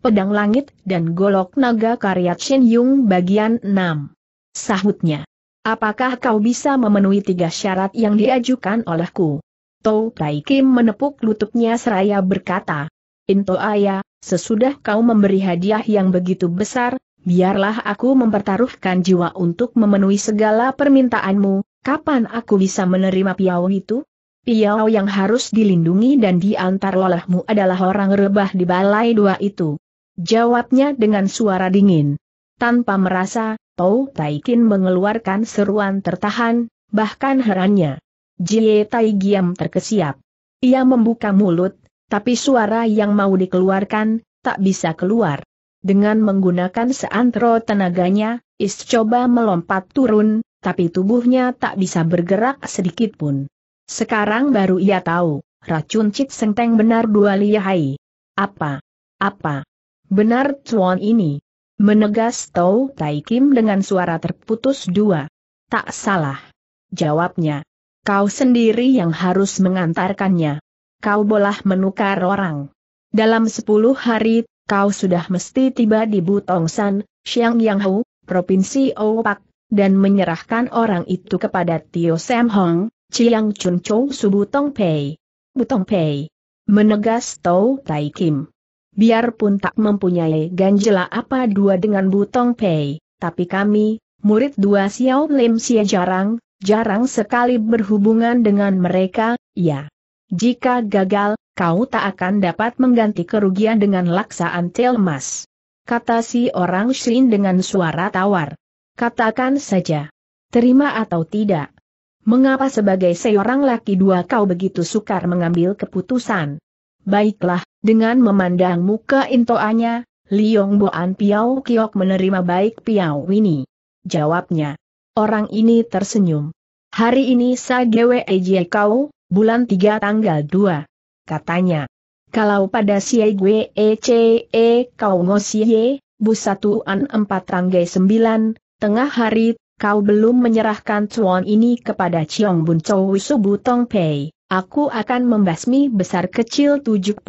pedang langit dan golok naga karya Chen Yung bagian 6. Sahutnya. Apakah kau bisa memenuhi tiga syarat yang diajukan olehku? Tou Tai Kim menepuk lututnya seraya berkata, Into ayah, sesudah kau memberi hadiah yang begitu besar, biarlah aku mempertaruhkan jiwa untuk memenuhi segala permintaanmu, kapan aku bisa menerima piau itu? Piau yang harus dilindungi dan diantar olehmu adalah orang rebah di balai dua itu. Jawabnya dengan suara dingin. Tanpa merasa, Tau Taikin mengeluarkan seruan tertahan, bahkan herannya. Jie Tai Giam terkesiap. Ia membuka mulut, tapi suara yang mau dikeluarkan, tak bisa keluar. Dengan menggunakan seantero tenaganya, Is coba melompat turun, tapi tubuhnya tak bisa bergerak sedikit pun. Sekarang baru ia tahu, racun Cit Sengteng benar dua lihai. Apa? Apa? Benar cuan ini. Menegas Tau Tai Kim dengan suara terputus dua. Tak salah. Jawabnya. Kau sendiri yang harus mengantarkannya. Kau boleh menukar orang. Dalam sepuluh hari, kau sudah mesti tiba di Butongsan, Yang Yanghu, Provinsi Opak, dan menyerahkan orang itu kepada Tio Sam Hong, Chiang Chun Chou Subutong Pei. Butong Pei. Menegas Tau Tai Kim biarpun tak mempunyai ganjela apa dua dengan Butong Pei, tapi kami, murid dua Xiao Lim Xie jarang, jarang sekali berhubungan dengan mereka, ya. Jika gagal, kau tak akan dapat mengganti kerugian dengan laksaan telmas. Kata si orang Shin dengan suara tawar. Katakan saja. Terima atau tidak. Mengapa sebagai seorang laki dua kau begitu sukar mengambil keputusan? Baiklah, dengan memandang muka intoanya, Liong Boan Piao Kiok menerima baik Piao Wini. Jawabnya. Orang ini tersenyum. Hari ini sa Sagewe Ejie Kau, bulan 3 tanggal 2. Katanya. Kalau pada si Siegwe Ece Kau Ngosie, Bu an empat Ranggai sembilan, tengah hari, kau belum menyerahkan cuan ini kepada Chiong Bun Chou Wisu Butong Pei. Aku akan membasmi besar kecil 71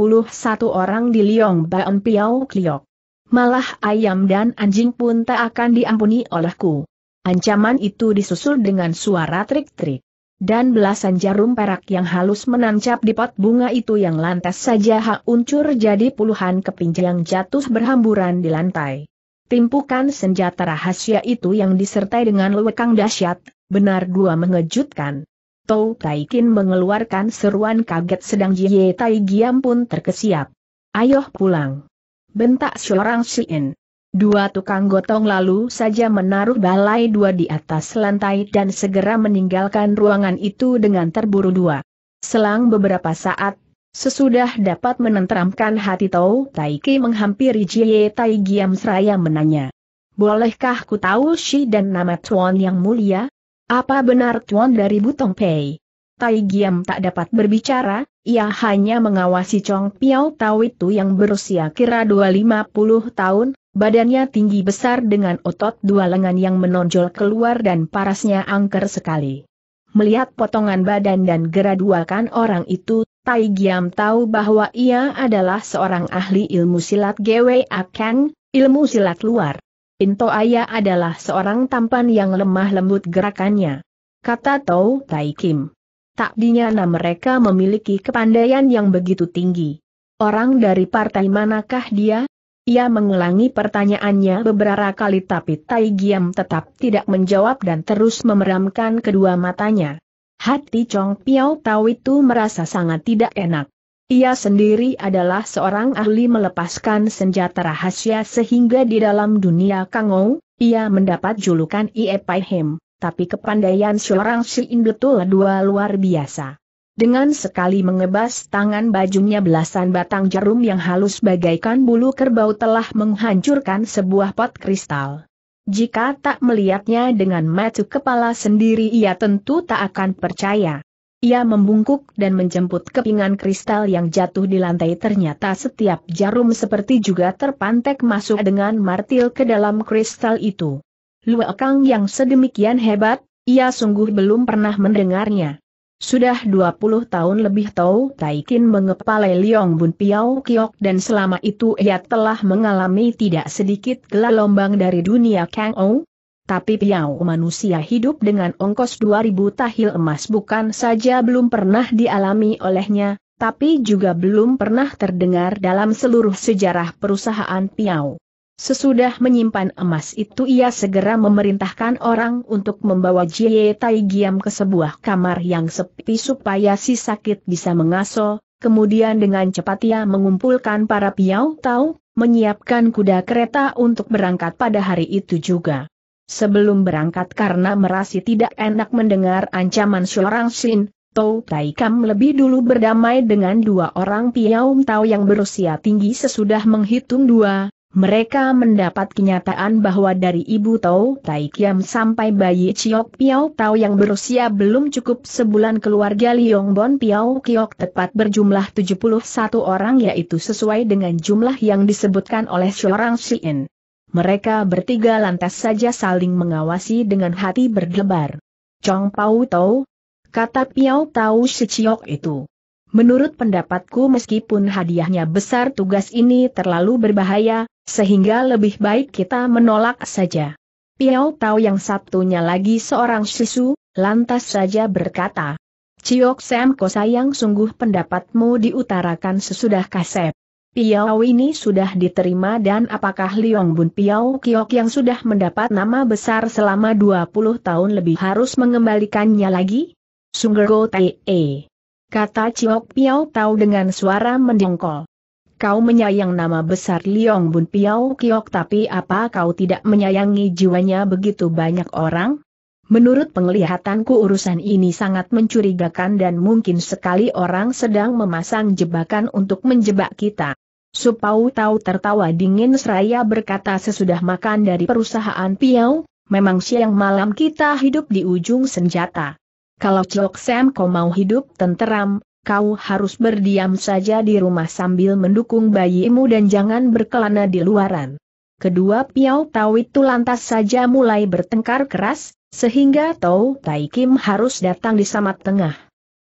orang di Liong Baon Piao Kliok. Malah ayam dan anjing pun tak akan diampuni olehku. Ancaman itu disusul dengan suara trik-trik. Dan belasan jarum perak yang halus menancap di pot bunga itu yang lantas saja hak jadi puluhan yang jatuh berhamburan di lantai. Timpukan senjata rahasia itu yang disertai dengan lewekang dahsyat, benar dua mengejutkan. Tou Taikin mengeluarkan seruan kaget sedang Jie Tai Giam pun terkesiap. Ayo pulang. Bentak seorang Shien. Dua tukang gotong lalu saja menaruh balai dua di atas lantai dan segera meninggalkan ruangan itu dengan terburu dua. Selang beberapa saat, sesudah dapat menenteramkan hati Tai Taiki menghampiri Jie Tai Giam seraya menanya. Bolehkah ku tahu si dan nama Tuan yang mulia? Apa benar Tuan dari Butong Pei? Tai Giam tak dapat berbicara, ia hanya mengawasi Chong Piao Tau itu yang berusia kira 250 tahun, badannya tinggi besar dengan otot dua lengan yang menonjol keluar dan parasnya angker sekali. Melihat potongan badan dan geraduakan orang itu, Tai Giam tahu bahwa ia adalah seorang ahli ilmu silat Gwe Akang, ilmu silat luar. Into Aya adalah seorang tampan yang lemah lembut gerakannya. Kata Tau Tai Kim. Tak dinyana mereka memiliki kepandaian yang begitu tinggi. Orang dari partai manakah dia? Ia mengulangi pertanyaannya beberapa kali tapi Tai Giam tetap tidak menjawab dan terus memeramkan kedua matanya. Hati Chong Piao Tau itu merasa sangat tidak enak. Ia sendiri adalah seorang ahli melepaskan senjata rahasia sehingga di dalam dunia Kangou, ia mendapat julukan Iepai Hem, tapi kepandaian seorang Shiin betul dua luar biasa. Dengan sekali mengebas tangan bajunya belasan batang jarum yang halus bagaikan bulu kerbau telah menghancurkan sebuah pot kristal. Jika tak melihatnya dengan mata kepala sendiri ia tentu tak akan percaya. Ia membungkuk dan menjemput kepingan kristal yang jatuh di lantai ternyata setiap jarum seperti juga terpantek masuk dengan martil ke dalam kristal itu. Luakang yang sedemikian hebat, ia sungguh belum pernah mendengarnya. Sudah 20 tahun lebih tahu Taikin mengepalai Liong Bun Piao Kiok dan selama itu ia telah mengalami tidak sedikit gelombang dari dunia Kang Ou, tapi piau manusia hidup dengan ongkos 2000 tahil emas bukan saja belum pernah dialami olehnya, tapi juga belum pernah terdengar dalam seluruh sejarah perusahaan piau. Sesudah menyimpan emas itu ia segera memerintahkan orang untuk membawa Jie Tai Giam ke sebuah kamar yang sepi supaya si sakit bisa mengaso, kemudian dengan cepat ia mengumpulkan para piau tahu, menyiapkan kuda kereta untuk berangkat pada hari itu juga. Sebelum berangkat karena merasa tidak enak mendengar ancaman seorang Xin, Tou Taikam lebih dulu berdamai dengan dua orang Piaum Tao yang berusia tinggi sesudah menghitung dua, mereka mendapat kenyataan bahwa dari ibu Tau Tai sampai bayi Chiok Piao Tau yang berusia belum cukup sebulan keluarga Liong Bon Piao Kiok tepat berjumlah 71 orang yaitu sesuai dengan jumlah yang disebutkan oleh seorang Xin. Mereka bertiga lantas saja saling mengawasi dengan hati berdebar. Chong Pau Tau, kata Piao Tau Siciok itu. Menurut pendapatku meskipun hadiahnya besar tugas ini terlalu berbahaya, sehingga lebih baik kita menolak saja. Piao Tau yang satunya lagi seorang sisu, lantas saja berkata. Ciok Sam ko sayang sungguh pendapatmu diutarakan sesudah kasep. Piau ini sudah diterima dan apakah Liong Bun Piau Kiok yang sudah mendapat nama besar selama 20 tahun lebih harus mengembalikannya lagi? Sunggergo Te, e, kata Ciok Piau tahu dengan suara mendengkol. Kau menyayang nama besar Liong Bun Piau Kiok tapi apa kau tidak menyayangi jiwanya begitu banyak orang? Menurut penglihatanku urusan ini sangat mencurigakan dan mungkin sekali orang sedang memasang jebakan untuk menjebak kita. Supau tahu tertawa dingin seraya berkata sesudah makan dari perusahaan Piau, memang siang malam kita hidup di ujung senjata. Kalau Cok Sam kau mau hidup tenteram, kau harus berdiam saja di rumah sambil mendukung bayimu dan jangan berkelana di luaran. Kedua Piau Tau itu lantas saja mulai bertengkar keras, sehingga Tau Tai Kim harus datang di samat tengah.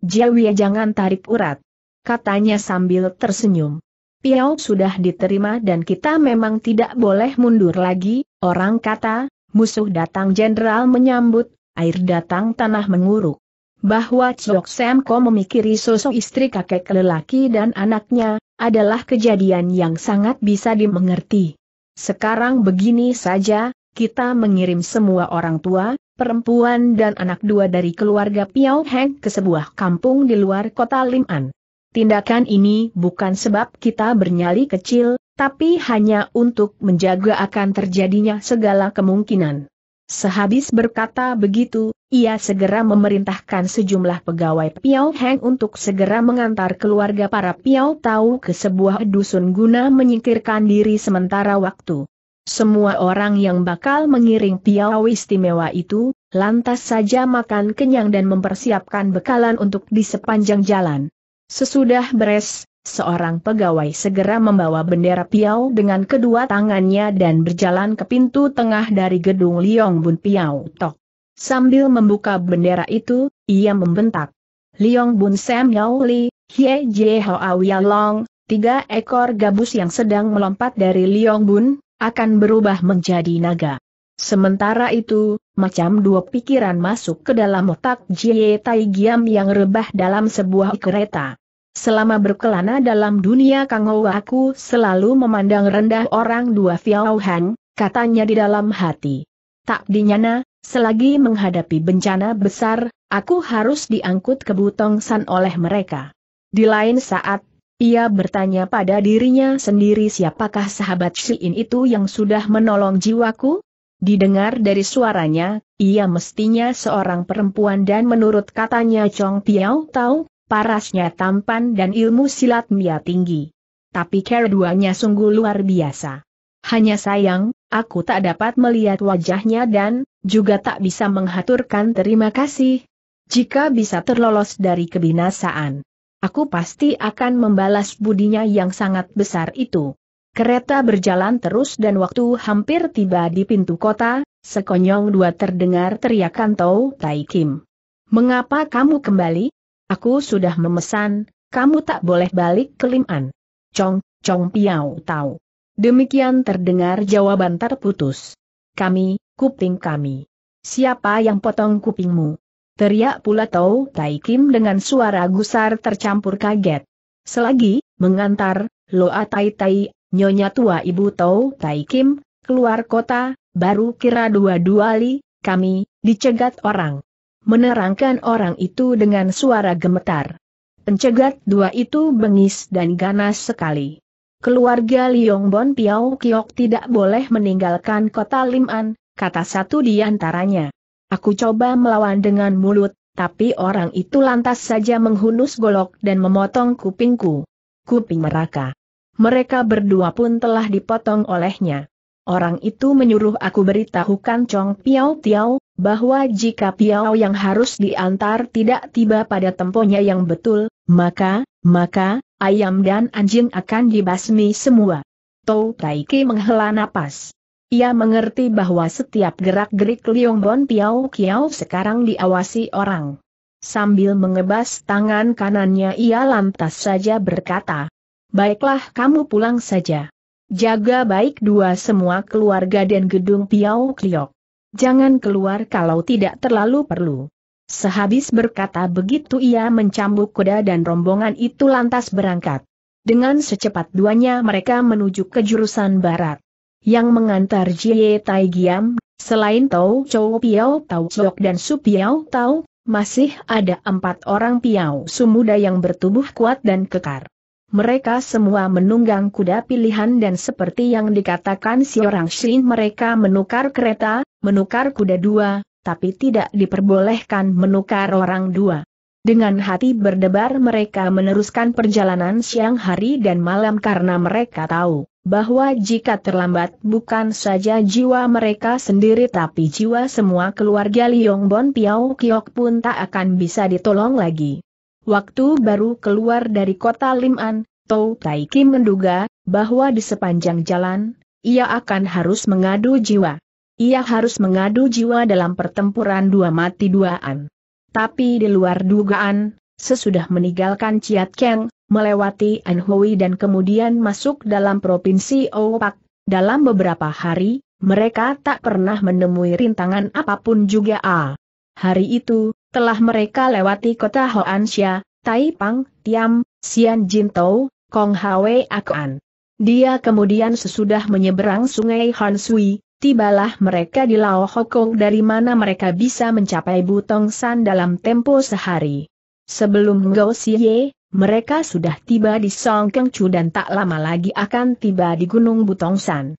Jawi jangan tarik urat. Katanya sambil tersenyum. Piau sudah diterima dan kita memang tidak boleh mundur lagi, orang kata, musuh datang jenderal menyambut, air datang tanah menguruk. Bahwa Chok Semko memikiri sosok istri kakek lelaki dan anaknya, adalah kejadian yang sangat bisa dimengerti. Sekarang begini saja, kita mengirim semua orang tua, perempuan dan anak dua dari keluarga Piao Heng ke sebuah kampung di luar kota Liman. Tindakan ini bukan sebab kita bernyali kecil, tapi hanya untuk menjaga akan terjadinya segala kemungkinan. Sehabis berkata begitu, ia segera memerintahkan sejumlah pegawai Piao Heng untuk segera mengantar keluarga para Piao Tau ke sebuah dusun guna menyingkirkan diri sementara waktu. Semua orang yang bakal mengiring Piao istimewa itu, lantas saja makan kenyang dan mempersiapkan bekalan untuk di sepanjang jalan. Sesudah beres, seorang pegawai segera membawa bendera Piau dengan kedua tangannya dan berjalan ke pintu tengah dari gedung Liong Bun Piau Tok. Sambil membuka bendera itu, ia membentak. Liong Bun Sam yau Li, Hie Jie Hoa Wia Long, tiga ekor gabus yang sedang melompat dari Liong Bun, akan berubah menjadi naga. Sementara itu, macam dua pikiran masuk ke dalam otak Jie Tai Giam yang rebah dalam sebuah kereta. Selama berkelana dalam dunia Kangou aku selalu memandang rendah orang dua Fiao Hang, katanya di dalam hati. Tak dinyana, selagi menghadapi bencana besar, aku harus diangkut ke Butong San oleh mereka. Di lain saat, ia bertanya pada dirinya sendiri siapakah sahabat Shiin itu yang sudah menolong jiwaku? Didengar dari suaranya, ia mestinya seorang perempuan dan menurut katanya Chong Piao Tau parasnya tampan dan ilmu silatnya tinggi. Tapi keduanya sungguh luar biasa. Hanya sayang, aku tak dapat melihat wajahnya dan, juga tak bisa menghaturkan terima kasih. Jika bisa terlolos dari kebinasaan, aku pasti akan membalas budinya yang sangat besar itu. Kereta berjalan terus dan waktu hampir tiba di pintu kota, sekonyong dua terdengar teriakan Tau Tai Kim. Mengapa kamu kembali? Aku sudah memesan, kamu tak boleh balik ke Liman. Cong, Cong Piau tahu. Demikian terdengar jawaban terputus. Kami, kuping kami. Siapa yang potong kupingmu? Teriak pula Tau Tai Kim dengan suara gusar tercampur kaget. Selagi, mengantar, Loa Tai Tai, nyonya tua ibu Tau Tai Kim, keluar kota, baru kira dua-dua li, kami, dicegat orang menerangkan orang itu dengan suara gemetar. Pencegat dua itu bengis dan ganas sekali. Keluarga Liong Bon Piao Kiok tidak boleh meninggalkan kota Liman, kata satu di antaranya. Aku coba melawan dengan mulut, tapi orang itu lantas saja menghunus golok dan memotong kupingku. Kuping mereka, Mereka berdua pun telah dipotong olehnya. Orang itu menyuruh aku beritahukan Chong Piao Tiao, bahwa jika piau yang harus diantar tidak tiba pada temponya yang betul, maka, maka, ayam dan anjing akan dibasmi semua. Tou Taiki menghela napas. Ia mengerti bahwa setiap gerak-gerik Bon Piau Kiao sekarang diawasi orang. Sambil mengebas tangan kanannya ia lantas saja berkata, Baiklah kamu pulang saja. Jaga baik dua semua keluarga dan gedung Piau Kiok jangan keluar kalau tidak terlalu perlu. Sehabis berkata begitu ia mencambuk kuda dan rombongan itu lantas berangkat. Dengan secepat duanya mereka menuju ke jurusan barat. Yang mengantar Jie Tai Giam, selain Tau Chou Piao Tau Chok dan Su Piao Tau, masih ada empat orang Piao Sumuda yang bertubuh kuat dan kekar. Mereka semua menunggang kuda pilihan dan seperti yang dikatakan si orang Shin mereka menukar kereta, menukar kuda dua, tapi tidak diperbolehkan menukar orang dua. Dengan hati berdebar mereka meneruskan perjalanan siang hari dan malam karena mereka tahu bahwa jika terlambat bukan saja jiwa mereka sendiri tapi jiwa semua keluarga Liong Bon Piao Kiok pun tak akan bisa ditolong lagi. Waktu baru keluar dari kota Lim'an, Tou Kim menduga, bahwa di sepanjang jalan, ia akan harus mengadu jiwa. Ia harus mengadu jiwa dalam pertempuran dua mati duaan. Tapi di luar dugaan, sesudah meninggalkan Ciat Keng, melewati Anhui dan kemudian masuk dalam provinsi Opak, dalam beberapa hari, mereka tak pernah menemui rintangan apapun juga. Ah. Hari itu, telah mereka lewati kota Hoansha, Taipang, Tiam, Xian Jintou, Kong Hwe Akuan. Dia kemudian sesudah menyeberang sungai Hansui, tibalah mereka di Lao Hokong dari mana mereka bisa mencapai Butong San dalam tempo sehari. Sebelum Ngo Siye, mereka sudah tiba di Song Songkengcu dan tak lama lagi akan tiba di Gunung Butong San.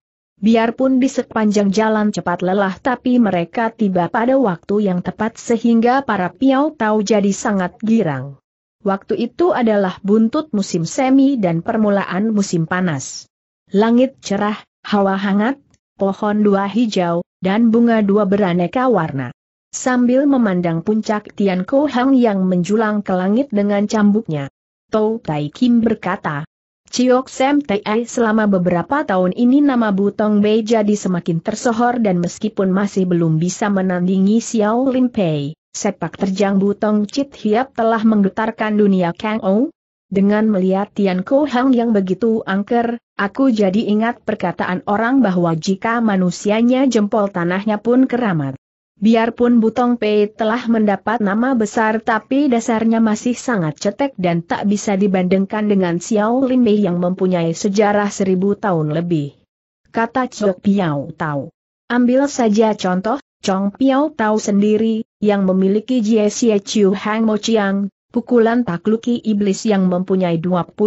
Biarpun di sepanjang jalan cepat lelah tapi mereka tiba pada waktu yang tepat sehingga para piau tahu jadi sangat girang. Waktu itu adalah buntut musim semi dan permulaan musim panas. Langit cerah, hawa hangat, pohon dua hijau, dan bunga dua beraneka warna. Sambil memandang puncak Tian Kohang Hang yang menjulang ke langit dengan cambuknya, Tou Tai Kim berkata, Ciok Sam Tai selama beberapa tahun ini nama Butong Bei jadi semakin tersohor dan meskipun masih belum bisa menandingi Xiao Lin Pei, sepak terjang Butong Chit Hiap telah menggetarkan dunia Kang Ou. Dengan melihat Tian Ko Hang yang begitu angker, aku jadi ingat perkataan orang bahwa jika manusianya jempol tanahnya pun keramat. Biarpun Butong Pei telah mendapat nama besar tapi dasarnya masih sangat cetek dan tak bisa dibandingkan dengan Xiao Limbei yang mempunyai sejarah seribu tahun lebih. Kata Chok Piao Tau. Ambil saja contoh, Chong Piao Tau sendiri, yang memiliki Jie Xie Chiu Hang Mo Chiang, pukulan takluki iblis yang mempunyai 24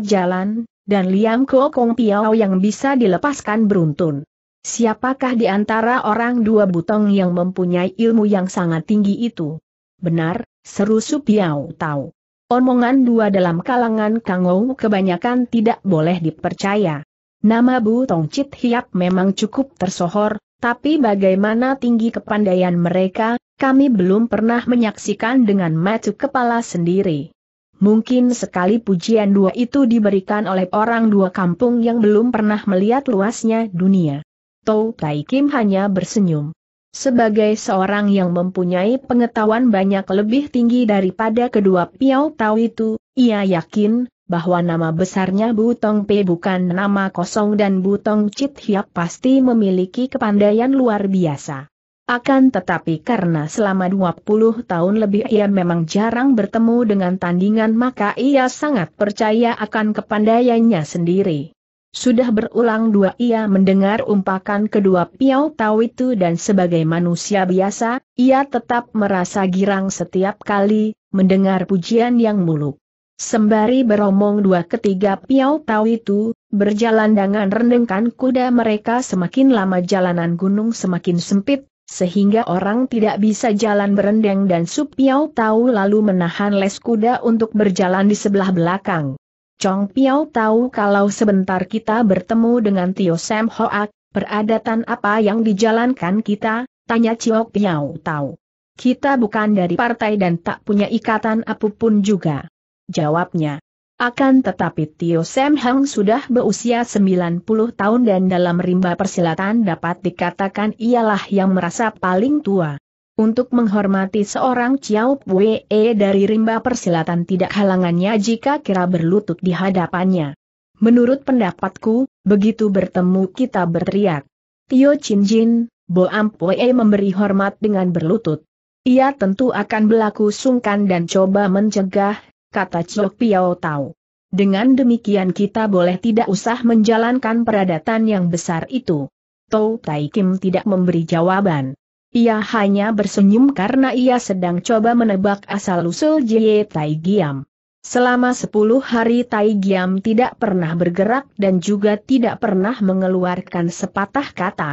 jalan, dan Liam Kuo Kong Piao yang bisa dilepaskan beruntun. Siapakah di antara orang dua butong yang mempunyai ilmu yang sangat tinggi itu? Benar, seru Supiao tahu. Omongan dua dalam kalangan Kangou kebanyakan tidak boleh dipercaya. Nama Bu Chit Hiap memang cukup tersohor, tapi bagaimana tinggi kepandaian mereka, kami belum pernah menyaksikan dengan mata kepala sendiri. Mungkin sekali pujian dua itu diberikan oleh orang dua kampung yang belum pernah melihat luasnya dunia. Tou Tai Kim hanya bersenyum. Sebagai seorang yang mempunyai pengetahuan banyak lebih tinggi daripada kedua Piao Tau itu, ia yakin bahwa nama besarnya Butong Pe bukan nama kosong dan Butong Chit Hiap pasti memiliki kepandaian luar biasa. Akan tetapi karena selama 20 tahun lebih ia memang jarang bertemu dengan tandingan maka ia sangat percaya akan kepandaiannya sendiri. Sudah berulang dua ia mendengar umpakan kedua Piau Tau itu dan sebagai manusia biasa, ia tetap merasa girang setiap kali, mendengar pujian yang muluk. Sembari beromong dua ketiga Piau Tau itu, berjalan dengan rendengkan kuda mereka semakin lama jalanan gunung semakin sempit, sehingga orang tidak bisa jalan berendeng dan Supiau Tau lalu menahan les kuda untuk berjalan di sebelah belakang. Chong Piao tahu kalau sebentar kita bertemu dengan Tio Sam Hoak, peradatan apa yang dijalankan kita, tanya Chiok Piao tahu. Kita bukan dari partai dan tak punya ikatan apapun juga. Jawabnya. Akan tetapi Tio Sam Hang sudah berusia 90 tahun dan dalam rimba persilatan dapat dikatakan ialah yang merasa paling tua. Untuk menghormati seorang Chiao Wee dari rimba persilatan tidak halangannya jika kira berlutut di hadapannya. Menurut pendapatku, begitu bertemu kita berteriak. Tio Chin Jin, Bo Ampue memberi hormat dengan berlutut. Ia tentu akan berlaku sungkan dan coba mencegah, kata Chok Piao Tau. Dengan demikian kita boleh tidak usah menjalankan peradatan yang besar itu. Tau Tai Kim tidak memberi jawaban. Ia hanya bersenyum karena ia sedang coba menebak asal-usul Jie Tai Giam. Selama sepuluh hari Tai Giam tidak pernah bergerak dan juga tidak pernah mengeluarkan sepatah kata.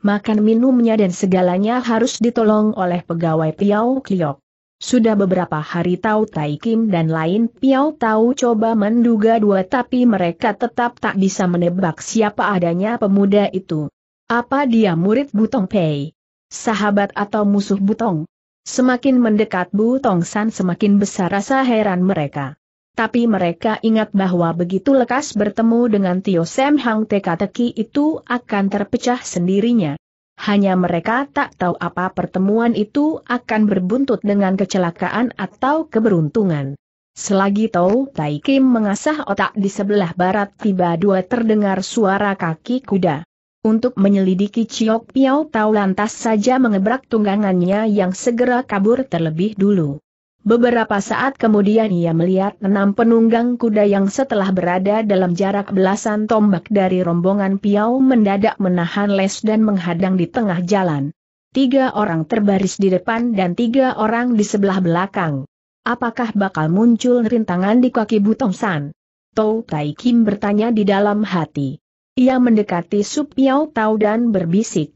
Makan minumnya dan segalanya harus ditolong oleh pegawai Piau Kliok. Sudah beberapa hari tahu Tai Kim dan lain Piau tahu coba menduga dua tapi mereka tetap tak bisa menebak siapa adanya pemuda itu. Apa dia murid Butong Pei? sahabat atau musuh Butong. Semakin mendekat Butong San semakin besar rasa heran mereka. Tapi mereka ingat bahwa begitu lekas bertemu dengan Tio Sam Hang teka-teki itu akan terpecah sendirinya. Hanya mereka tak tahu apa pertemuan itu akan berbuntut dengan kecelakaan atau keberuntungan. Selagi tahu Tai Kim mengasah otak di sebelah barat tiba dua terdengar suara kaki kuda untuk menyelidiki Ciok Piao Tau lantas saja mengebrak tunggangannya yang segera kabur terlebih dulu. Beberapa saat kemudian ia melihat enam penunggang kuda yang setelah berada dalam jarak belasan tombak dari rombongan Piao mendadak menahan les dan menghadang di tengah jalan. Tiga orang terbaris di depan dan tiga orang di sebelah belakang. Apakah bakal muncul rintangan di kaki Butong San? Tou Tai Kim bertanya di dalam hati. Ia mendekati sup piau Tau dan berbisik.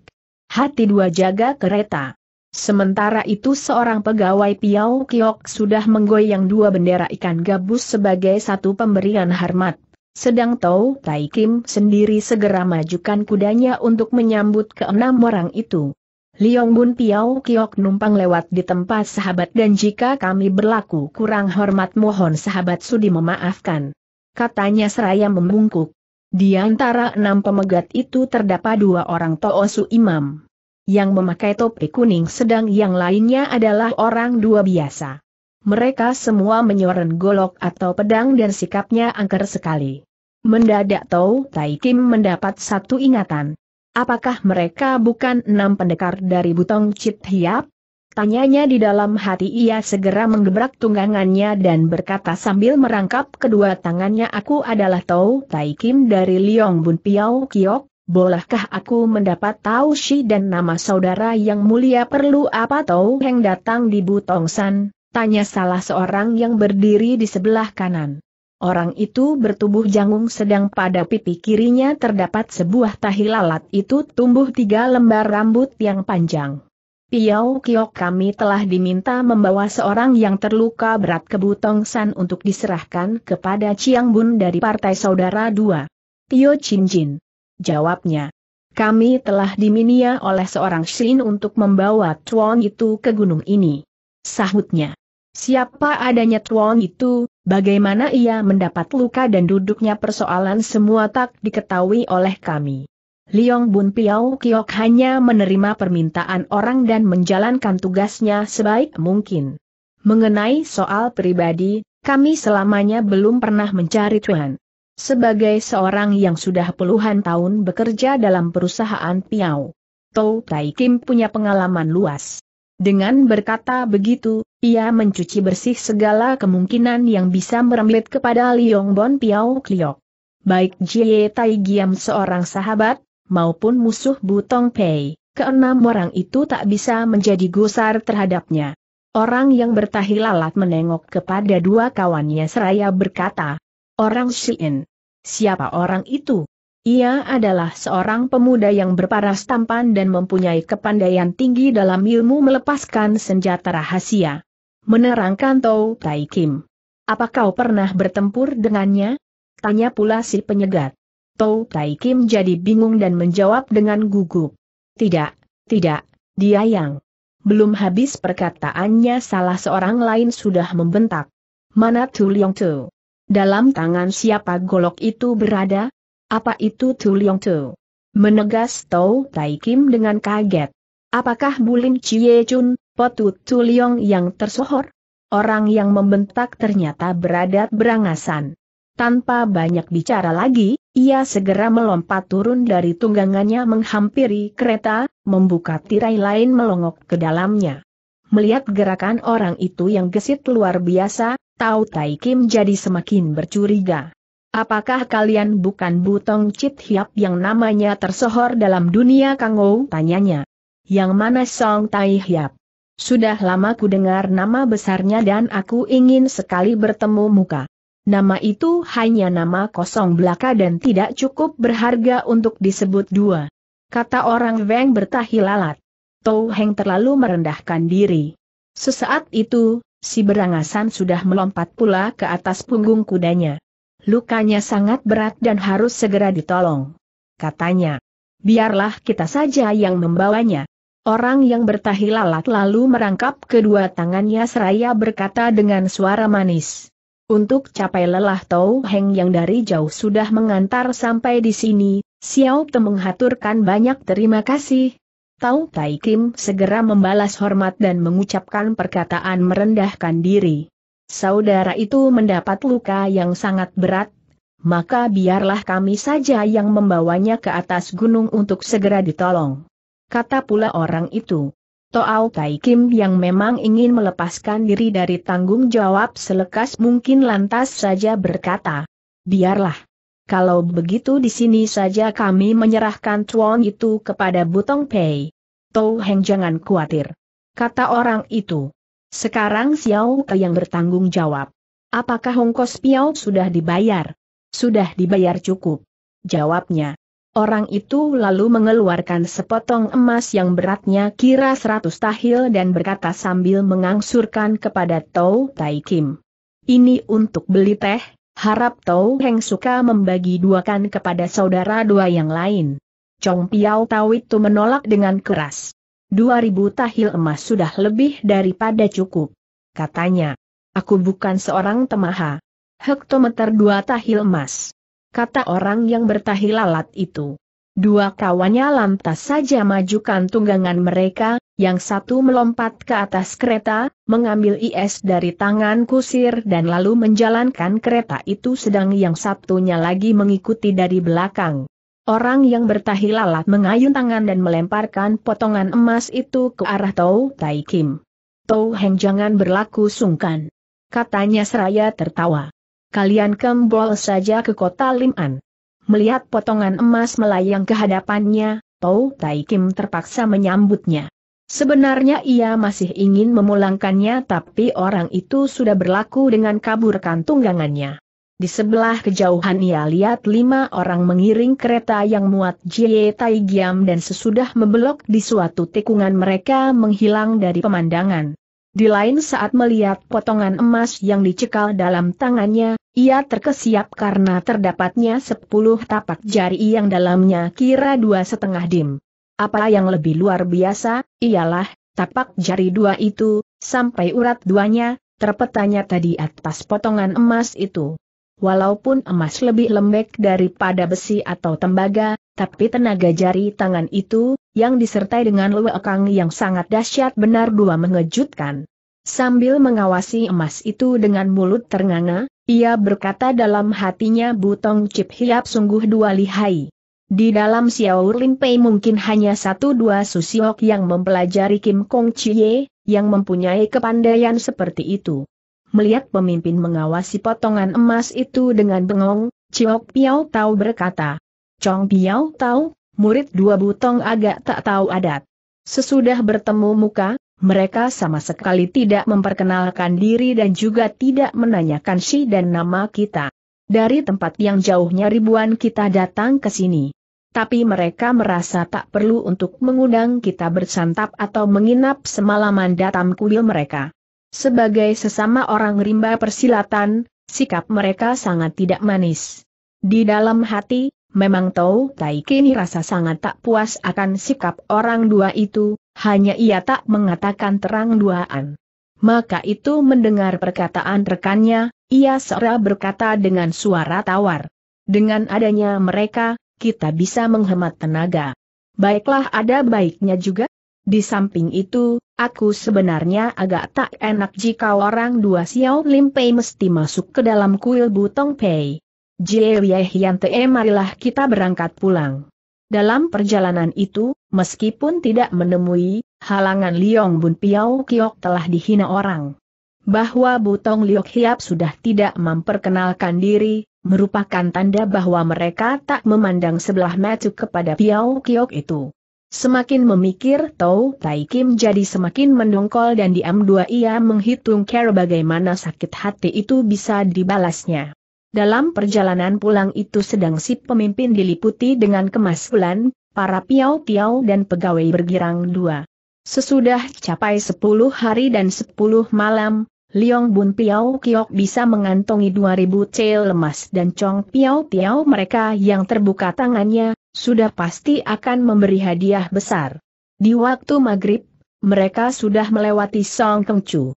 Hati dua jaga kereta. Sementara itu seorang pegawai piau Kiok sudah menggoyang dua bendera ikan gabus sebagai satu pemberian hormat. Sedang Tau Tai Kim sendiri segera majukan kudanya untuk menyambut keenam orang itu. Liong Bun Piao Kiok numpang lewat di tempat sahabat dan jika kami berlaku kurang hormat mohon sahabat sudi memaafkan. Katanya seraya membungkuk. Di antara enam pemegat itu terdapat dua orang Toosu Imam. Yang memakai topi kuning sedang yang lainnya adalah orang dua biasa. Mereka semua menyoren golok atau pedang dan sikapnya angker sekali. Mendadak Tau Tai Kim mendapat satu ingatan. Apakah mereka bukan enam pendekar dari Butong Chit Hiap? Tanyanya di dalam hati ia segera menggebrak tunggangannya dan berkata sambil merangkap kedua tangannya aku adalah Tau Tai Kim dari Liong Bun Piao Kiok, bolehkah aku mendapat Tau Shi dan nama saudara yang mulia perlu apa Tau Heng datang di Butong San, tanya salah seorang yang berdiri di sebelah kanan. Orang itu bertubuh janggung sedang pada pipi kirinya terdapat sebuah tahi lalat itu tumbuh tiga lembar rambut yang panjang. Piau Kiok kami telah diminta membawa seorang yang terluka berat ke Butong San untuk diserahkan kepada Chiang Bun dari Partai Saudara 2. Tio Chin Jin. Jawabnya. Kami telah diminia oleh seorang Shin untuk membawa Tuan itu ke gunung ini. Sahutnya. Siapa adanya Tuan itu, bagaimana ia mendapat luka dan duduknya persoalan semua tak diketahui oleh kami. Liong Bun Piao Kiok hanya menerima permintaan orang dan menjalankan tugasnya sebaik mungkin. Mengenai soal pribadi, kami selamanya belum pernah mencari Tuhan. Sebagai seorang yang sudah puluhan tahun bekerja dalam perusahaan Piao, Tou Tai Kim punya pengalaman luas. Dengan berkata begitu, ia mencuci bersih segala kemungkinan yang bisa merembet kepada Liong Bon Piao Kiok. Baik Jie Tai Giam seorang sahabat, maupun musuh Butong Pei, keenam orang itu tak bisa menjadi gusar terhadapnya. Orang yang bertahi lalat menengok kepada dua kawannya seraya berkata, Orang Shien. Siapa orang itu? Ia adalah seorang pemuda yang berparas tampan dan mempunyai kepandaian tinggi dalam ilmu melepaskan senjata rahasia. Menerangkan Tou Tai Kim. Apa kau pernah bertempur dengannya? Tanya pula si penyegat. Tou Tai Kim jadi bingung dan menjawab dengan gugup. Tidak, tidak, dia yang. Belum habis perkataannya salah seorang lain sudah membentak. Mana Tu Liong Tu? Dalam tangan siapa golok itu berada? Apa itu Tu Liong Tu? Menegas Tou Tai Kim dengan kaget. Apakah Bulin Chie Chun, Potu Tu Liong yang tersohor? Orang yang membentak ternyata berada berangasan. Tanpa banyak bicara lagi, ia segera melompat turun dari tunggangannya menghampiri kereta, membuka tirai lain melongok ke dalamnya. Melihat gerakan orang itu yang gesit luar biasa, Tau Tai Kim jadi semakin bercuriga. Apakah kalian bukan Butong Chit Hiap yang namanya tersohor dalam dunia Kangou? Tanyanya. Yang mana Song Tai Hiap? Sudah lama ku dengar nama besarnya dan aku ingin sekali bertemu muka. Nama itu hanya nama kosong belaka dan tidak cukup berharga untuk disebut dua. Kata orang Weng bertahi lalat. Tou Heng terlalu merendahkan diri. Sesaat itu, si berangasan sudah melompat pula ke atas punggung kudanya. Lukanya sangat berat dan harus segera ditolong. Katanya, biarlah kita saja yang membawanya. Orang yang bertahi lalat lalu merangkap kedua tangannya seraya berkata dengan suara manis. Untuk capai lelah Tau Heng yang dari jauh sudah mengantar sampai di sini, Xiao Te menghaturkan banyak terima kasih. Tau Tai Kim segera membalas hormat dan mengucapkan perkataan merendahkan diri. Saudara itu mendapat luka yang sangat berat, maka biarlah kami saja yang membawanya ke atas gunung untuk segera ditolong. Kata pula orang itu. Toao Kai Kim yang memang ingin melepaskan diri dari tanggung jawab selekas mungkin lantas saja berkata, biarlah. Kalau begitu di sini saja kami menyerahkan cuan itu kepada Butong Pei. Tou Heng jangan khawatir. Kata orang itu. Sekarang Xiao Ke yang bertanggung jawab. Apakah Hongkos Piao sudah dibayar? Sudah dibayar cukup. Jawabnya. Orang itu lalu mengeluarkan sepotong emas yang beratnya kira seratus tahil dan berkata sambil mengangsurkan kepada Tau Tai Kim. Ini untuk beli teh, harap Tau Heng suka membagi duakan kepada saudara dua yang lain. Chong Piao Tau itu menolak dengan keras. Dua ribu tahil emas sudah lebih daripada cukup. Katanya, aku bukan seorang temaha. Hektometer dua tahil emas kata orang yang bertahi lalat itu. Dua kawannya lantas saja majukan tunggangan mereka, yang satu melompat ke atas kereta, mengambil IS dari tangan kusir dan lalu menjalankan kereta itu sedang yang satunya lagi mengikuti dari belakang. Orang yang bertahi lalat mengayun tangan dan melemparkan potongan emas itu ke arah tau Tai Kim. tau Heng jangan berlaku sungkan. Katanya seraya tertawa kalian kembol saja ke kota Liman. Melihat potongan emas melayang ke hadapannya, Tou Tai Kim terpaksa menyambutnya. Sebenarnya ia masih ingin memulangkannya tapi orang itu sudah berlaku dengan kaburkan tunggangannya. Di sebelah kejauhan ia lihat lima orang mengiring kereta yang muat Jie Tai Giam dan sesudah membelok di suatu tikungan mereka menghilang dari pemandangan. Di lain saat melihat potongan emas yang dicekal dalam tangannya, ia terkesiap karena terdapatnya sepuluh tapak jari yang dalamnya kira dua setengah dim. Apa yang lebih luar biasa, ialah, tapak jari dua itu, sampai urat duanya, terpetanya tadi atas potongan emas itu. Walaupun emas lebih lembek daripada besi atau tembaga, tapi tenaga jari tangan itu, yang disertai dengan lewekang yang sangat dahsyat benar dua mengejutkan. Sambil mengawasi emas itu dengan mulut ternganga, ia berkata dalam hatinya Butong Cip Hiap sungguh dua lihai. Di dalam Xiao Pei mungkin hanya satu dua susiok yang mempelajari Kim Kong Chie, yang mempunyai kepandaian seperti itu. Melihat pemimpin mengawasi potongan emas itu dengan bengong, Chiok Piao Tau berkata, Chong Biao tahu, murid dua butong agak tak tahu adat. Sesudah bertemu muka, mereka sama sekali tidak memperkenalkan diri dan juga tidak menanyakan si dan nama kita. Dari tempat yang jauhnya ribuan kita datang ke sini. Tapi mereka merasa tak perlu untuk mengundang kita bersantap atau menginap semalaman datang kuil mereka. Sebagai sesama orang rimba persilatan, sikap mereka sangat tidak manis. Di dalam hati, Memang tahu Tai Kini rasa sangat tak puas akan sikap orang dua itu, hanya ia tak mengatakan terang duaan. Maka itu mendengar perkataan rekannya, ia segera berkata dengan suara tawar. Dengan adanya mereka, kita bisa menghemat tenaga. Baiklah ada baiknya juga. Di samping itu, aku sebenarnya agak tak enak jika orang dua Xiao Lim Pei mesti masuk ke dalam kuil Butong Pei. Jie Hyante marilah kita berangkat pulang. Dalam perjalanan itu, meskipun tidak menemui, halangan Liong Bun Piao Kiok telah dihina orang. Bahwa Butong Liok Hiap sudah tidak memperkenalkan diri, merupakan tanda bahwa mereka tak memandang sebelah mata kepada Piao Kiok itu. Semakin memikir Tau Tai Kim jadi semakin mendongkol dan diam dua ia menghitung cara bagaimana sakit hati itu bisa dibalasnya. Dalam perjalanan pulang itu sedang si pemimpin diliputi dengan kemasulan, para piau-piau dan pegawai bergirang dua. Sesudah capai sepuluh hari dan sepuluh malam, Liong Bun Piau Kiok bisa mengantongi dua ribu cel lemas dan Chong Piau Piau mereka yang terbuka tangannya, sudah pasti akan memberi hadiah besar. Di waktu maghrib, mereka sudah melewati Song Kengcu.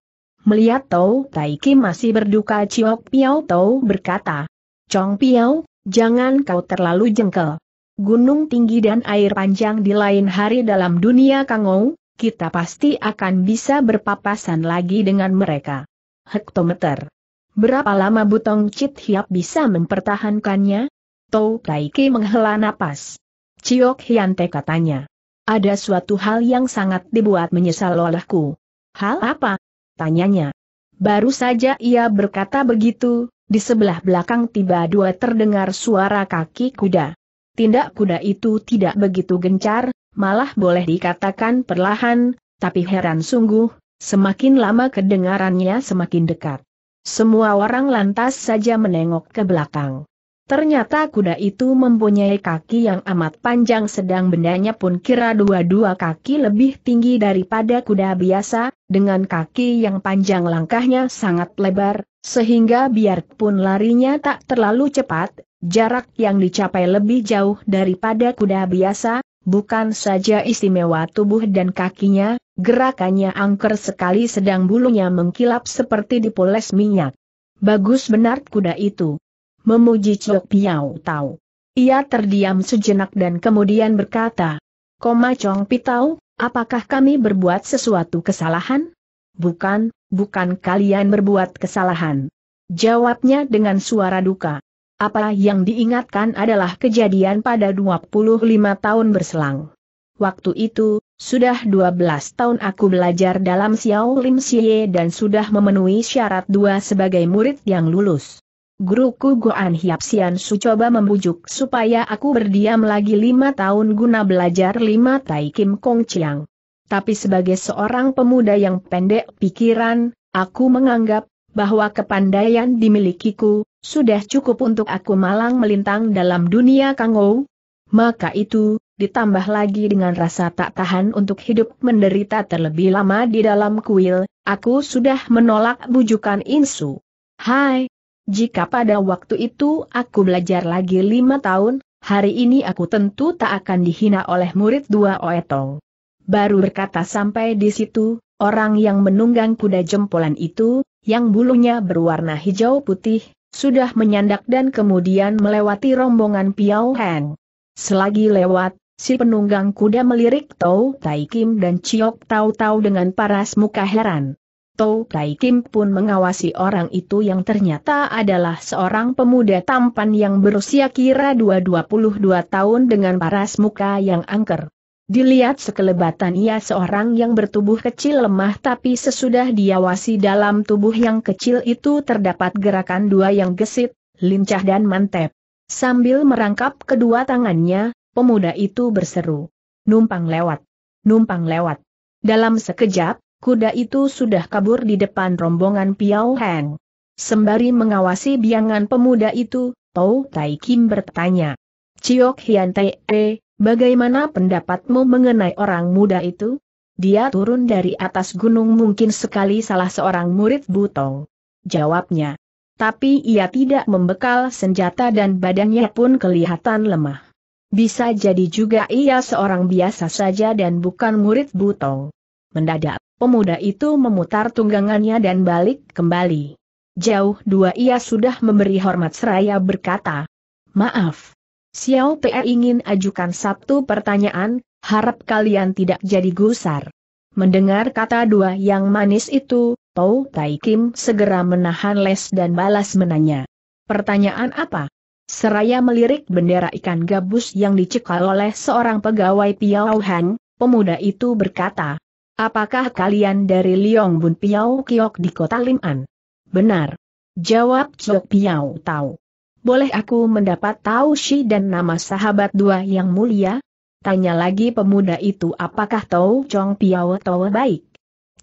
Melihat Tau Taiki masih berduka Ciok Piao Tau berkata, Chong Piao, jangan kau terlalu jengkel. Gunung tinggi dan air panjang di lain hari dalam dunia Kangou, kita pasti akan bisa berpapasan lagi dengan mereka. Hektometer. Berapa lama Butong Chit Hiap bisa mempertahankannya? Tau Taiki menghela napas. Ciok Te katanya. Ada suatu hal yang sangat dibuat menyesal olehku. Hal apa? Tanyanya. Baru saja ia berkata begitu, di sebelah belakang tiba dua terdengar suara kaki kuda. Tindak kuda itu tidak begitu gencar, malah boleh dikatakan perlahan, tapi heran sungguh, semakin lama kedengarannya semakin dekat. Semua orang lantas saja menengok ke belakang. Ternyata kuda itu mempunyai kaki yang amat panjang sedang bendanya pun kira dua-dua kaki lebih tinggi daripada kuda biasa, dengan kaki yang panjang langkahnya sangat lebar, sehingga biarpun larinya tak terlalu cepat, jarak yang dicapai lebih jauh daripada kuda biasa, bukan saja istimewa tubuh dan kakinya, gerakannya angker sekali sedang bulunya mengkilap seperti dipoles minyak. Bagus benar kuda itu memuji Chok Piao Tau. Ia terdiam sejenak dan kemudian berkata, Koma Chong Pitau, apakah kami berbuat sesuatu kesalahan? Bukan, bukan kalian berbuat kesalahan. Jawabnya dengan suara duka. Apa yang diingatkan adalah kejadian pada 25 tahun berselang. Waktu itu, sudah 12 tahun aku belajar dalam Xiao Lim Xie dan sudah memenuhi syarat dua sebagai murid yang lulus. Guruku Goan Hiap Sian Su coba membujuk supaya aku berdiam lagi lima tahun guna belajar lima Tai Kim Kong Chiang. Tapi sebagai seorang pemuda yang pendek pikiran, aku menganggap bahwa kepandaian dimilikiku, sudah cukup untuk aku malang melintang dalam dunia Ou. Maka itu, ditambah lagi dengan rasa tak tahan untuk hidup menderita terlebih lama di dalam kuil, aku sudah menolak bujukan Insu. Hai, jika pada waktu itu aku belajar lagi lima tahun, hari ini aku tentu tak akan dihina oleh murid dua Oetong. Baru berkata sampai di situ, orang yang menunggang kuda jempolan itu, yang bulunya berwarna hijau putih, sudah menyandak dan kemudian melewati rombongan Piao Heng. Selagi lewat, si penunggang kuda melirik Tau Tai Kim dan Chiok Tau Tau dengan paras muka heran. Tou Tai Kim pun mengawasi orang itu yang ternyata adalah seorang pemuda tampan yang berusia kira 22 tahun dengan paras muka yang angker. Dilihat sekelebatan ia seorang yang bertubuh kecil lemah tapi sesudah diawasi dalam tubuh yang kecil itu terdapat gerakan dua yang gesit, lincah dan mantep. Sambil merangkap kedua tangannya, pemuda itu berseru. Numpang lewat. Numpang lewat. Dalam sekejap, kuda itu sudah kabur di depan rombongan Piao Heng. Sembari mengawasi biangan pemuda itu, Tau Tai Kim bertanya. Ciok Hian Tai, E, eh, bagaimana pendapatmu mengenai orang muda itu? Dia turun dari atas gunung mungkin sekali salah seorang murid Butong. Jawabnya. Tapi ia tidak membekal senjata dan badannya pun kelihatan lemah. Bisa jadi juga ia seorang biasa saja dan bukan murid Butong. Mendadak, pemuda itu memutar tunggangannya dan balik kembali. Jauh dua ia sudah memberi hormat seraya berkata, Maaf. Xiao Pe ingin ajukan satu pertanyaan, harap kalian tidak jadi gusar. Mendengar kata dua yang manis itu, Pau Tai Kim segera menahan les dan balas menanya. Pertanyaan apa? Seraya melirik bendera ikan gabus yang dicekal oleh seorang pegawai Piao Han, pemuda itu berkata, Apakah kalian dari Liong Bun Piao Kiok di kota Liman? Benar. Jawab Chok Piao Tau. Boleh aku mendapat tahu Shi dan nama sahabat dua yang mulia? Tanya lagi pemuda itu apakah tahu Chong Piao Tau baik?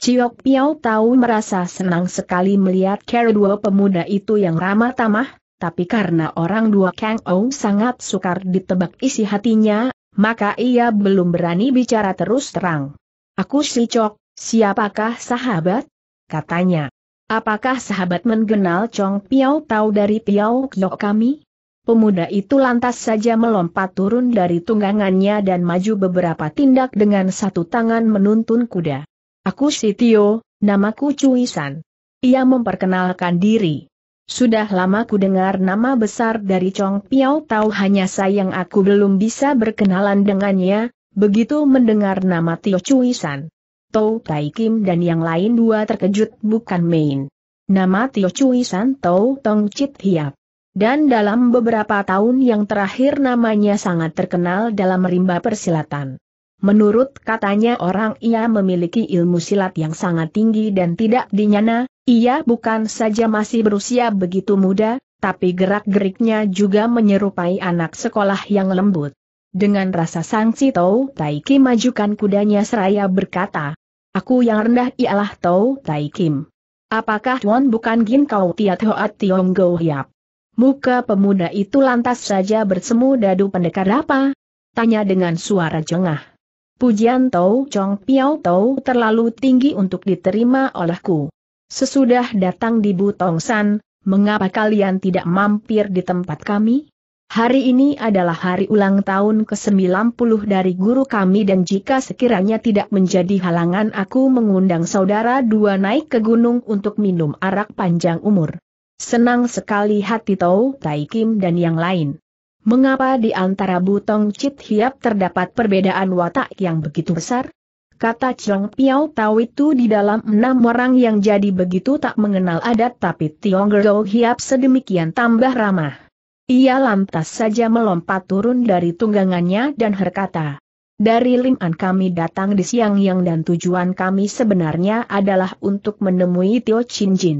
Chok Piao Tau merasa senang sekali melihat cara dua pemuda itu yang ramah tamah, tapi karena orang dua Kang Ou sangat sukar ditebak isi hatinya, maka ia belum berani bicara terus terang. Aku Si Cok, siapakah sahabat? Katanya. Apakah sahabat mengenal Chong Piao Tau dari Piao Kiok kami? Pemuda itu lantas saja melompat turun dari tunggangannya dan maju beberapa tindak dengan satu tangan menuntun kuda. Aku si Tio, namaku Cui San. Ia memperkenalkan diri. Sudah lama ku dengar nama besar dari Chong Piao Tau hanya sayang aku belum bisa berkenalan dengannya, Begitu mendengar nama Tio Cui San, Tou Tai Kim dan yang lain dua terkejut bukan main. Nama Tio Cui San Tou Tong Chit Hiap. Dan dalam beberapa tahun yang terakhir namanya sangat terkenal dalam rimba persilatan. Menurut katanya orang ia memiliki ilmu silat yang sangat tinggi dan tidak dinyana, ia bukan saja masih berusia begitu muda, tapi gerak-geriknya juga menyerupai anak sekolah yang lembut. Dengan rasa sangsi Tau Tai Kim majukan kudanya seraya berkata, Aku yang rendah ialah Tau Tai Kim. Apakah Tuan bukan Gin Kau Tiat Hoat Tiong Go Hiap? Muka pemuda itu lantas saja bersemu dadu pendekar apa? Tanya dengan suara jengah. Pujian Tau Chong Piao Tau terlalu tinggi untuk diterima olehku. Sesudah datang di Butong San, mengapa kalian tidak mampir di tempat kami? Hari ini adalah hari ulang tahun ke-90 dari guru kami dan jika sekiranya tidak menjadi halangan aku mengundang saudara dua naik ke gunung untuk minum arak panjang umur. Senang sekali hati Tau Tai Kim dan yang lain. Mengapa di antara Butong Chit Hiap terdapat perbedaan watak yang begitu besar? Kata Chong Piao Tau itu di dalam enam orang yang jadi begitu tak mengenal adat tapi Tiong Gerdo Hiap sedemikian tambah ramah. Ia lantas saja melompat turun dari tunggangannya dan berkata, dari Lim'an kami datang di siang yang dan tujuan kami sebenarnya adalah untuk menemui Tio Chin Jin.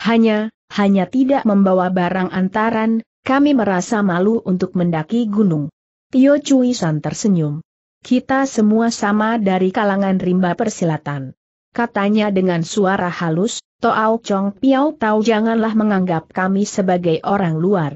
Hanya, hanya tidak membawa barang antaran, kami merasa malu untuk mendaki gunung. Tio Cui San tersenyum. Kita semua sama dari kalangan rimba persilatan. Katanya dengan suara halus, Toao Chong Piao Tau janganlah menganggap kami sebagai orang luar.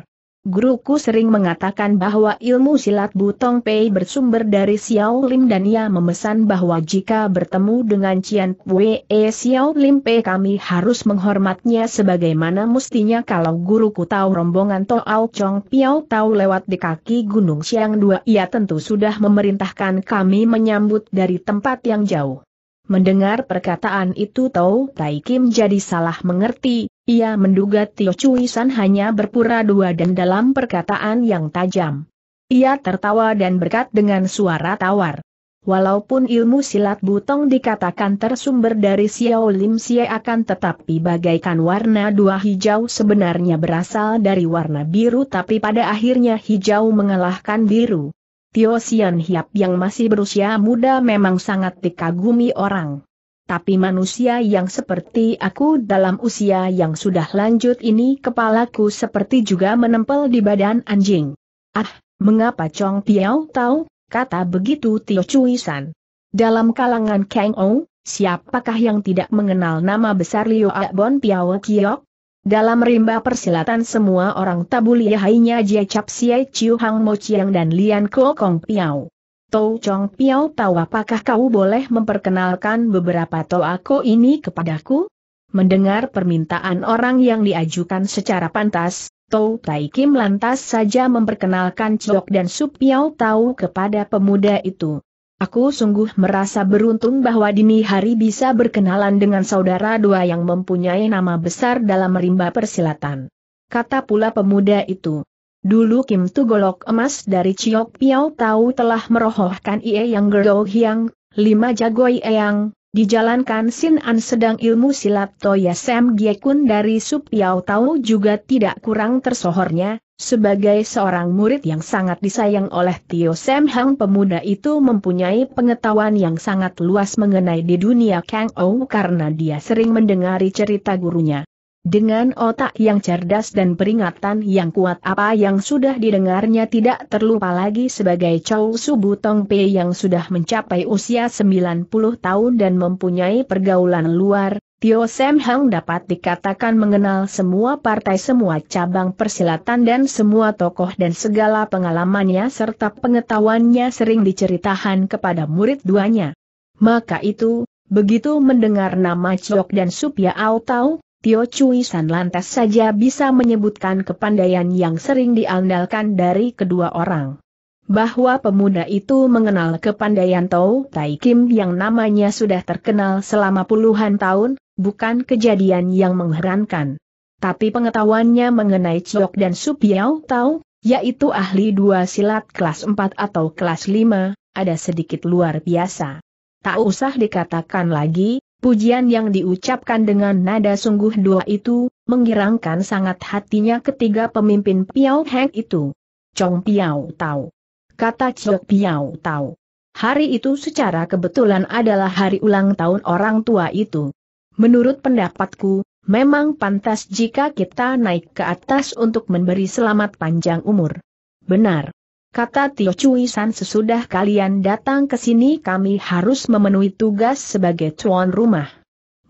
Guruku sering mengatakan bahwa ilmu silat Butong Pei bersumber dari Xiao Lim dan ia memesan bahwa jika bertemu dengan Cian Pue eh, Xiao Lim Pei kami harus menghormatnya sebagaimana mestinya kalau guruku tahu rombongan Toao Chong Piao tahu lewat di kaki Gunung Siang Dua ia tentu sudah memerintahkan kami menyambut dari tempat yang jauh. Mendengar perkataan itu Tau Tai Kim jadi salah mengerti, ia menduga Tio Cui San hanya berpura dua dan dalam perkataan yang tajam. Ia tertawa dan berkat dengan suara tawar. Walaupun ilmu silat butong dikatakan tersumber dari Xiao Lim Xie akan tetapi bagaikan warna dua hijau sebenarnya berasal dari warna biru tapi pada akhirnya hijau mengalahkan biru. Tio Sian Hiap yang masih berusia muda memang sangat dikagumi orang tapi manusia yang seperti aku dalam usia yang sudah lanjut ini kepalaku seperti juga menempel di badan anjing. Ah, mengapa Chong Piao tahu, kata begitu Tio Cui San. Dalam kalangan Kang Ou, siapakah yang tidak mengenal nama besar Liu Bon Piao Kiok? Dalam rimba persilatan semua orang tabuliahainya lihainya Jia Cap Siai Chiu Hang Mo Chiang dan Lian Kuo Kong Piao. Tou Chong Piao tahu apakah kau boleh memperkenalkan beberapa toako ini kepadaku? Mendengar permintaan orang yang diajukan secara pantas, Tou Tai Kim lantas saja memperkenalkan Chok dan Sup Piao tahu kepada pemuda itu. Aku sungguh merasa beruntung bahwa dini hari bisa berkenalan dengan saudara dua yang mempunyai nama besar dalam rimba persilatan. Kata pula pemuda itu. Dulu Kim Tu golok emas dari Chiok Piao Tau telah merohohkan Ie Yang Gerdo Hiang, lima jagoi Eyang, dijalankan Sin An sedang ilmu silat Toya Sam Kun dari Sup Piao Tau juga tidak kurang tersohornya, sebagai seorang murid yang sangat disayang oleh Tio Sam Hang pemuda itu mempunyai pengetahuan yang sangat luas mengenai di dunia Kang Ou karena dia sering mendengari cerita gurunya. Dengan otak yang cerdas dan peringatan yang kuat apa yang sudah didengarnya tidak terlupa lagi sebagai Chow Subu Tong Pei yang sudah mencapai usia 90 tahun dan mempunyai pergaulan luar, Tio Sam Hang dapat dikatakan mengenal semua partai semua cabang persilatan dan semua tokoh dan segala pengalamannya serta pengetahuannya sering diceritakan kepada murid duanya. Maka itu, begitu mendengar nama Chok dan Au Tau? Tio Cui San lantas saja bisa menyebutkan kepandaian yang sering diandalkan dari kedua orang. Bahwa pemuda itu mengenal kepandaian Tau Tai Kim yang namanya sudah terkenal selama puluhan tahun, bukan kejadian yang mengherankan. Tapi pengetahuannya mengenai Chok dan Supiao Tau, yaitu ahli dua silat kelas 4 atau kelas 5, ada sedikit luar biasa. Tak usah dikatakan lagi, Pujian yang diucapkan dengan nada sungguh dua itu, menggirangkan sangat hatinya ketiga pemimpin piau Heng itu. Chong piau Tau. Kata Chok piau Tau. Hari itu secara kebetulan adalah hari ulang tahun orang tua itu. Menurut pendapatku, memang pantas jika kita naik ke atas untuk memberi selamat panjang umur. Benar. Kata Tio Cui San sesudah kalian datang ke sini kami harus memenuhi tugas sebagai tuan rumah.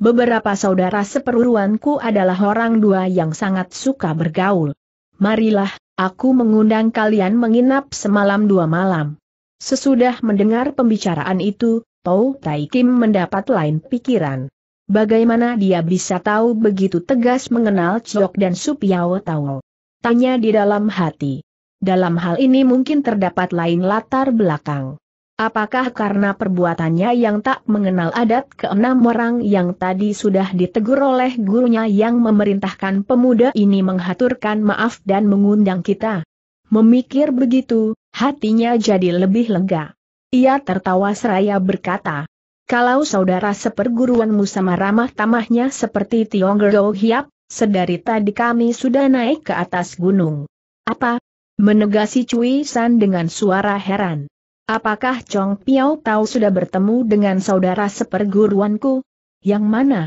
Beberapa saudara seperluanku adalah orang dua yang sangat suka bergaul. Marilah, aku mengundang kalian menginap semalam dua malam. Sesudah mendengar pembicaraan itu, Tau Tai Kim mendapat lain pikiran. Bagaimana dia bisa tahu begitu tegas mengenal Chok dan Supiao Tao? Tanya di dalam hati. Dalam hal ini mungkin terdapat lain latar belakang. Apakah karena perbuatannya yang tak mengenal adat keenam orang yang tadi sudah ditegur oleh gurunya yang memerintahkan pemuda ini menghaturkan maaf dan mengundang kita? Memikir begitu, hatinya jadi lebih lega. Ia tertawa seraya berkata, kalau saudara seperguruanmu sama ramah tamahnya seperti Tionggo Hiap, sedari tadi kami sudah naik ke atas gunung. Apa, Menegasi Cui San dengan suara heran. Apakah Chong Piao Tau sudah bertemu dengan saudara seperguruanku? Yang mana?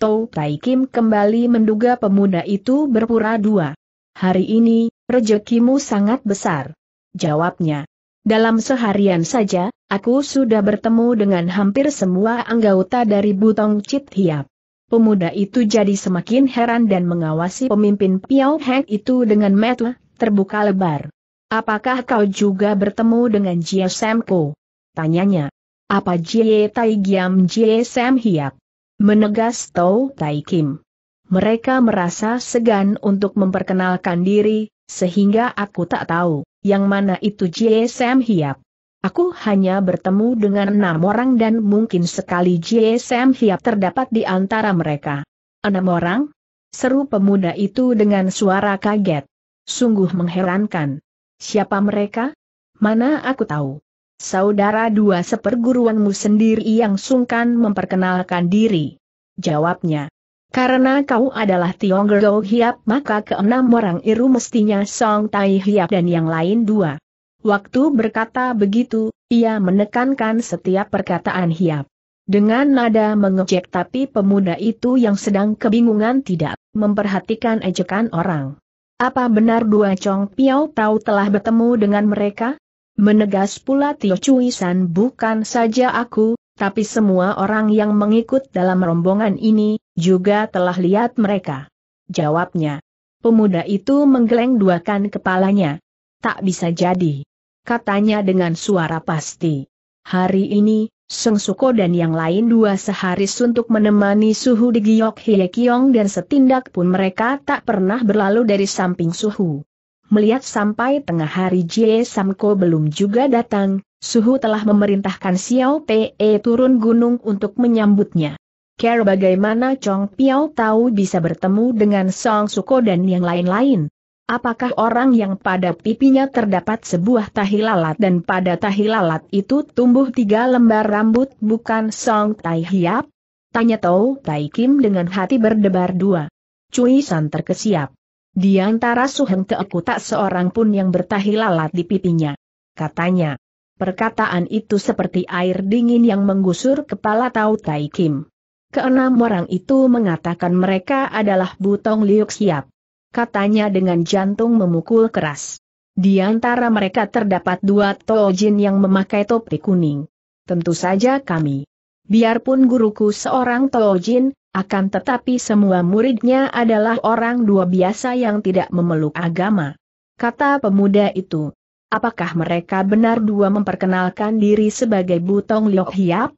Tau Tai Kim kembali menduga pemuda itu berpura dua. Hari ini, rejekimu sangat besar. Jawabnya. Dalam seharian saja, aku sudah bertemu dengan hampir semua anggota dari Butong Chit Hiap. Pemuda itu jadi semakin heran dan mengawasi pemimpin Piao Heng itu dengan metu terbuka lebar. Apakah kau juga bertemu dengan Jie Samko? Tanyanya. Apa Jie Tai Giam Jie Sam Hiak? Menegas Tau Tai Kim. Mereka merasa segan untuk memperkenalkan diri, sehingga aku tak tahu, yang mana itu Jie Sam Hiak. Aku hanya bertemu dengan enam orang dan mungkin sekali Jie Sam Hiap terdapat di antara mereka. Enam orang? Seru pemuda itu dengan suara kaget. Sungguh mengherankan. Siapa mereka? Mana aku tahu. Saudara dua seperguruanmu sendiri yang sungkan memperkenalkan diri. Jawabnya. Karena kau adalah Tionggo Hiap maka keenam orang Iru mestinya Song Tai Hiap dan yang lain dua. Waktu berkata begitu, ia menekankan setiap perkataan Hiap. Dengan nada mengejek tapi pemuda itu yang sedang kebingungan tidak memperhatikan ejekan orang. Apa benar dua Chong Piao Tau telah bertemu dengan mereka? Menegas pula Tio Cui San bukan saja aku, tapi semua orang yang mengikut dalam rombongan ini, juga telah lihat mereka. Jawabnya. Pemuda itu menggeleng duakan kepalanya. Tak bisa jadi. Katanya dengan suara pasti. Hari ini, Seng Suko dan yang lain dua sehari untuk menemani suhu di Giok Hye Kiong dan setindak pun mereka tak pernah berlalu dari samping suhu. Melihat sampai tengah hari Jie Samko belum juga datang, suhu telah memerintahkan Xiao Pe turun gunung untuk menyambutnya. Care bagaimana Chong Piao tahu bisa bertemu dengan Song Suko dan yang lain-lain. Apakah orang yang pada pipinya terdapat sebuah tahi lalat dan pada tahi lalat itu tumbuh tiga lembar rambut bukan Song Tai Hiap? Tanya Tau Tai Kim dengan hati berdebar dua. Cui San terkesiap. Di antara Suheng Teeku tak seorang pun yang bertahi lalat di pipinya. Katanya. Perkataan itu seperti air dingin yang menggusur kepala Tau Tai Kim. Keenam orang itu mengatakan mereka adalah Butong Liuk Siap katanya dengan jantung memukul keras. Di antara mereka terdapat dua tojin yang memakai topi kuning. Tentu saja kami. Biarpun guruku seorang tojin, akan tetapi semua muridnya adalah orang dua biasa yang tidak memeluk agama. Kata pemuda itu. Apakah mereka benar dua memperkenalkan diri sebagai Butong Liok Hiap?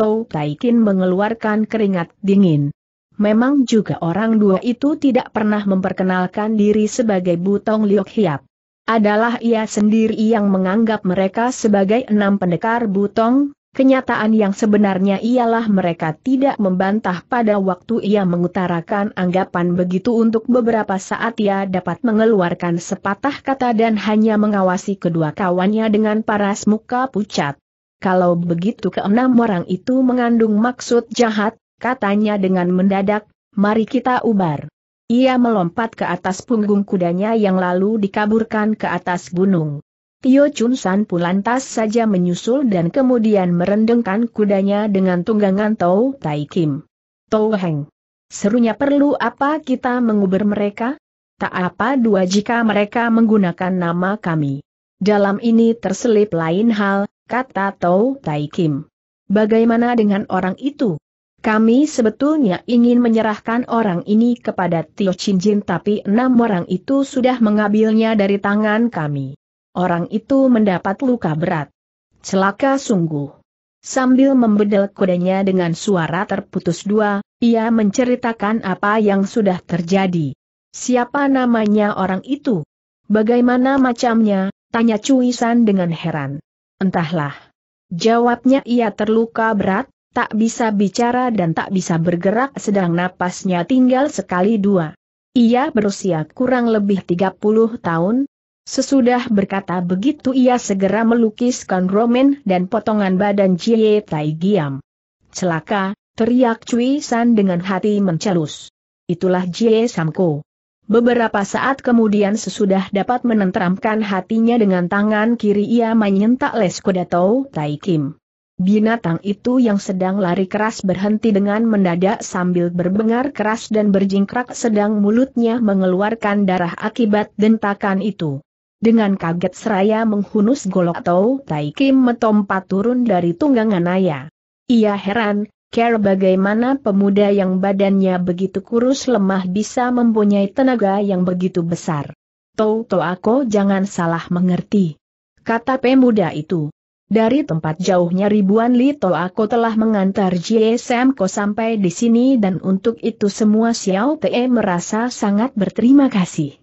Tou Taikin mengeluarkan keringat dingin. Memang juga orang dua itu tidak pernah memperkenalkan diri sebagai Butong Liok Hiap. Adalah ia sendiri yang menganggap mereka sebagai enam pendekar Butong, Kenyataan yang sebenarnya ialah mereka tidak membantah pada waktu ia mengutarakan anggapan begitu untuk beberapa saat ia dapat mengeluarkan sepatah kata dan hanya mengawasi kedua kawannya dengan paras muka pucat. Kalau begitu keenam orang itu mengandung maksud jahat, katanya dengan mendadak, mari kita ubar. Ia melompat ke atas punggung kudanya yang lalu dikaburkan ke atas gunung. Tio Chun San pun lantas saja menyusul dan kemudian merendengkan kudanya dengan tunggangan Tau Tai Kim. Tau Heng. Serunya perlu apa kita menguber mereka? Tak apa dua jika mereka menggunakan nama kami. Dalam ini terselip lain hal, kata Tau Tai Kim. Bagaimana dengan orang itu? Kami sebetulnya ingin menyerahkan orang ini kepada Tio Chin Jin tapi enam orang itu sudah mengambilnya dari tangan kami. Orang itu mendapat luka berat. Celaka sungguh. Sambil membedel kudanya dengan suara terputus dua, ia menceritakan apa yang sudah terjadi. Siapa namanya orang itu? Bagaimana macamnya? Tanya Cui San dengan heran. Entahlah. Jawabnya ia terluka berat, tak bisa bicara dan tak bisa bergerak sedang napasnya tinggal sekali dua. Ia berusia kurang lebih 30 tahun. Sesudah berkata begitu ia segera melukiskan romen dan potongan badan Jie Tai Giam. Celaka, teriak Cui San dengan hati mencelus. Itulah Jie Samko. Beberapa saat kemudian sesudah dapat menenteramkan hatinya dengan tangan kiri ia menyentak les kuda Tai Kim. Binatang itu yang sedang lari keras berhenti dengan mendadak sambil berbengar keras dan berjingkrak sedang mulutnya mengeluarkan darah akibat dentakan itu. Dengan kaget seraya menghunus golok Tau Tai Kim metompat turun dari tunggangan ayah. Ia heran, care bagaimana pemuda yang badannya begitu kurus lemah bisa mempunyai tenaga yang begitu besar. Tau Tau aku jangan salah mengerti. Kata pemuda itu. Dari tempat jauhnya ribuan li, to aku telah mengantar JSM Ko sampai di sini dan untuk itu semua Xiao Te merasa sangat berterima kasih.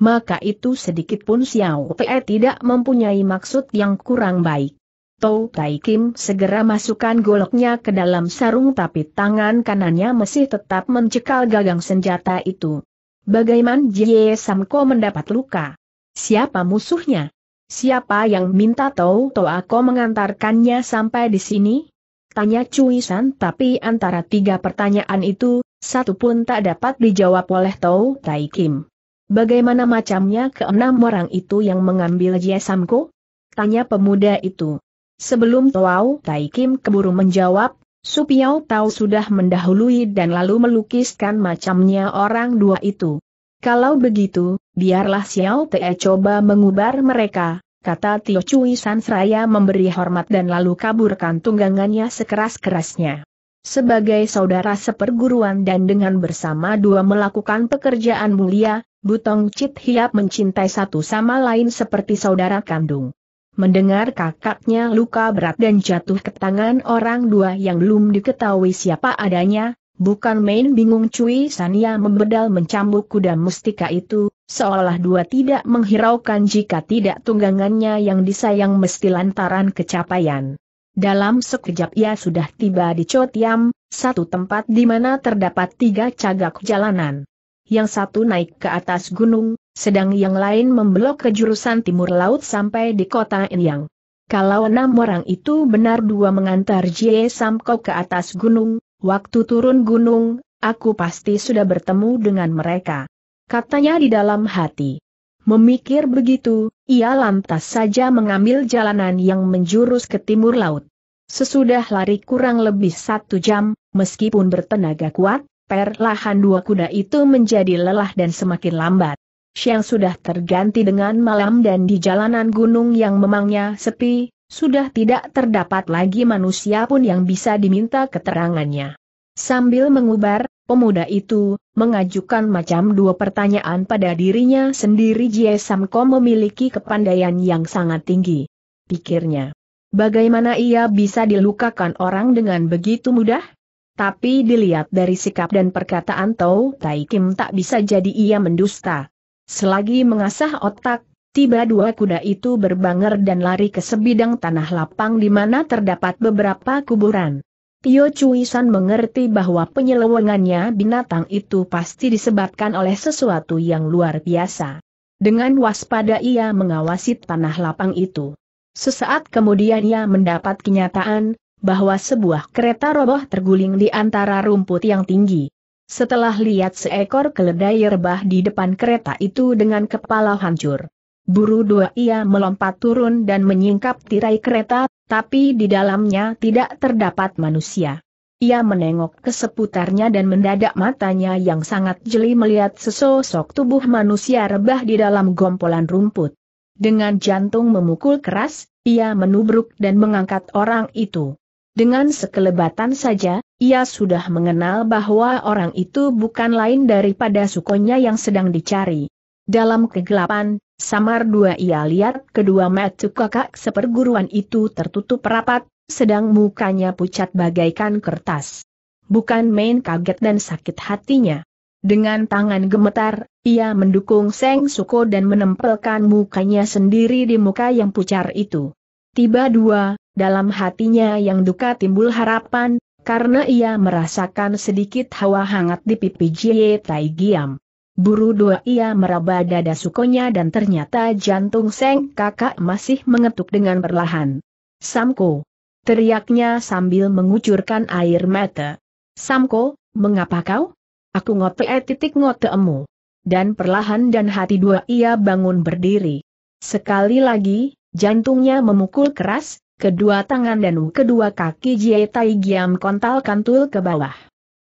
Maka itu sedikit pun Xiao Te tidak mempunyai maksud yang kurang baik. Tou Tai Kim segera masukkan goloknya ke dalam sarung tapi tangan kanannya masih tetap mencekal gagang senjata itu. Bagaimana Jie Samko mendapat luka? Siapa musuhnya? Siapa yang minta tahu-tahu aku mengantarkannya sampai di sini? Tanya Cui San tapi antara tiga pertanyaan itu, satu pun tak dapat dijawab oleh Tau Tai Kim. Bagaimana macamnya keenam orang itu yang mengambil jasanku? Tanya pemuda itu. Sebelum Tau Tai Kim keburu menjawab, Supiao Tau sudah mendahului dan lalu melukiskan macamnya orang dua itu. Kalau begitu, biarlah Xiao Te coba mengubar mereka, kata Tio Cui Sansraya memberi hormat dan lalu kaburkan tunggangannya sekeras-kerasnya. Sebagai saudara seperguruan dan dengan bersama dua melakukan pekerjaan mulia, Butong Chit Hiap mencintai satu sama lain seperti saudara kandung. Mendengar kakaknya luka berat dan jatuh ke tangan orang dua yang belum diketahui siapa adanya, Bukan main bingung Cui Sania membedal mencambuk kuda mustika itu, seolah dua tidak menghiraukan jika tidak tunggangannya yang disayang mesti lantaran kecapaian. Dalam sekejap ia sudah tiba di Cotiam, satu tempat di mana terdapat tiga cagak jalanan. Yang satu naik ke atas gunung, sedang yang lain membelok ke jurusan timur laut sampai di kota Enyang. Kalau enam orang itu benar dua mengantar Jie Samko ke atas gunung, Waktu turun gunung, aku pasti sudah bertemu dengan mereka. Katanya di dalam hati. Memikir begitu, ia lantas saja mengambil jalanan yang menjurus ke timur laut. Sesudah lari kurang lebih satu jam, meskipun bertenaga kuat, perlahan dua kuda itu menjadi lelah dan semakin lambat. Siang sudah terganti dengan malam dan di jalanan gunung yang memangnya sepi, sudah tidak terdapat lagi manusia pun yang bisa diminta keterangannya. Sambil mengubar, pemuda itu mengajukan macam dua pertanyaan pada dirinya sendiri. Jie Samko memiliki kepandaian yang sangat tinggi. Pikirnya, bagaimana ia bisa dilukakan orang dengan begitu mudah? Tapi dilihat dari sikap dan perkataan Tau Tai Kim tak bisa jadi ia mendusta. Selagi mengasah otak, Tiba dua kuda itu berbanger dan lari ke sebidang tanah lapang di mana terdapat beberapa kuburan. Tio Cuisan mengerti bahwa penyelewengannya binatang itu pasti disebabkan oleh sesuatu yang luar biasa. Dengan waspada ia mengawasi tanah lapang itu. Sesaat kemudian ia mendapat kenyataan, bahwa sebuah kereta roboh terguling di antara rumput yang tinggi. Setelah lihat seekor keledai rebah di depan kereta itu dengan kepala hancur. Buru dua ia melompat turun dan menyingkap tirai kereta, tapi di dalamnya tidak terdapat manusia. Ia menengok ke seputarnya dan mendadak matanya yang sangat jeli melihat sesosok tubuh manusia rebah di dalam gompolan rumput. Dengan jantung memukul keras, ia menubruk dan mengangkat orang itu. Dengan sekelebatan saja, ia sudah mengenal bahwa orang itu bukan lain daripada sukonya yang sedang dicari. Dalam kegelapan, Samar dua ia lihat kedua mata kakak seperguruan itu tertutup rapat, sedang mukanya pucat bagaikan kertas. Bukan main kaget dan sakit hatinya. Dengan tangan gemetar, ia mendukung Seng Suko dan menempelkan mukanya sendiri di muka yang pucar itu. Tiba dua, dalam hatinya yang duka timbul harapan, karena ia merasakan sedikit hawa hangat di pipi Jie Tai Giam. Buru dua ia meraba dada sukonya dan ternyata jantung Seng kakak masih mengetuk dengan perlahan. Samko! Teriaknya sambil mengucurkan air mata. Samko, mengapa kau? Aku ngote eh titik emu. Dan perlahan dan hati dua ia bangun berdiri. Sekali lagi, jantungnya memukul keras, kedua tangan dan kedua kaki Jie Tai Giam kontal kantul ke bawah.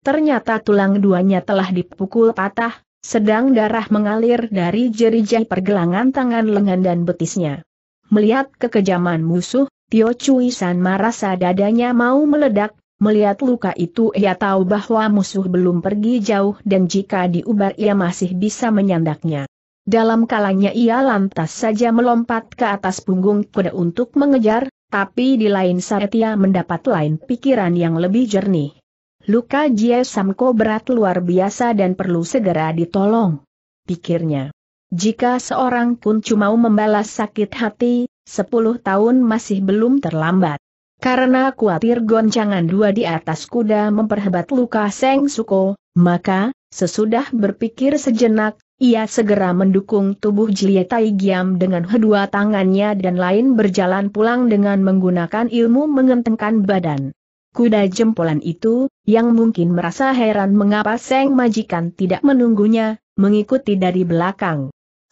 Ternyata tulang duanya telah dipukul patah, sedang darah mengalir dari jari-jari pergelangan tangan lengan dan betisnya. Melihat kekejaman musuh, Tio Cui San merasa dadanya mau meledak, melihat luka itu ia tahu bahwa musuh belum pergi jauh dan jika diubar ia masih bisa menyandaknya. Dalam kalanya ia lantas saja melompat ke atas punggung kuda untuk mengejar, tapi di lain saat ia mendapat lain pikiran yang lebih jernih. Luka Jie Samko berat luar biasa dan perlu segera ditolong. Pikirnya. Jika seorang pun cuma membalas sakit hati, sepuluh tahun masih belum terlambat. Karena khawatir goncangan dua di atas kuda memperhebat luka Seng Suko, maka, sesudah berpikir sejenak, ia segera mendukung tubuh Jie Tai Giam dengan kedua tangannya dan lain berjalan pulang dengan menggunakan ilmu mengentengkan badan. Kuda jempolan itu, yang mungkin merasa heran mengapa Seng Majikan tidak menunggunya, mengikuti dari belakang.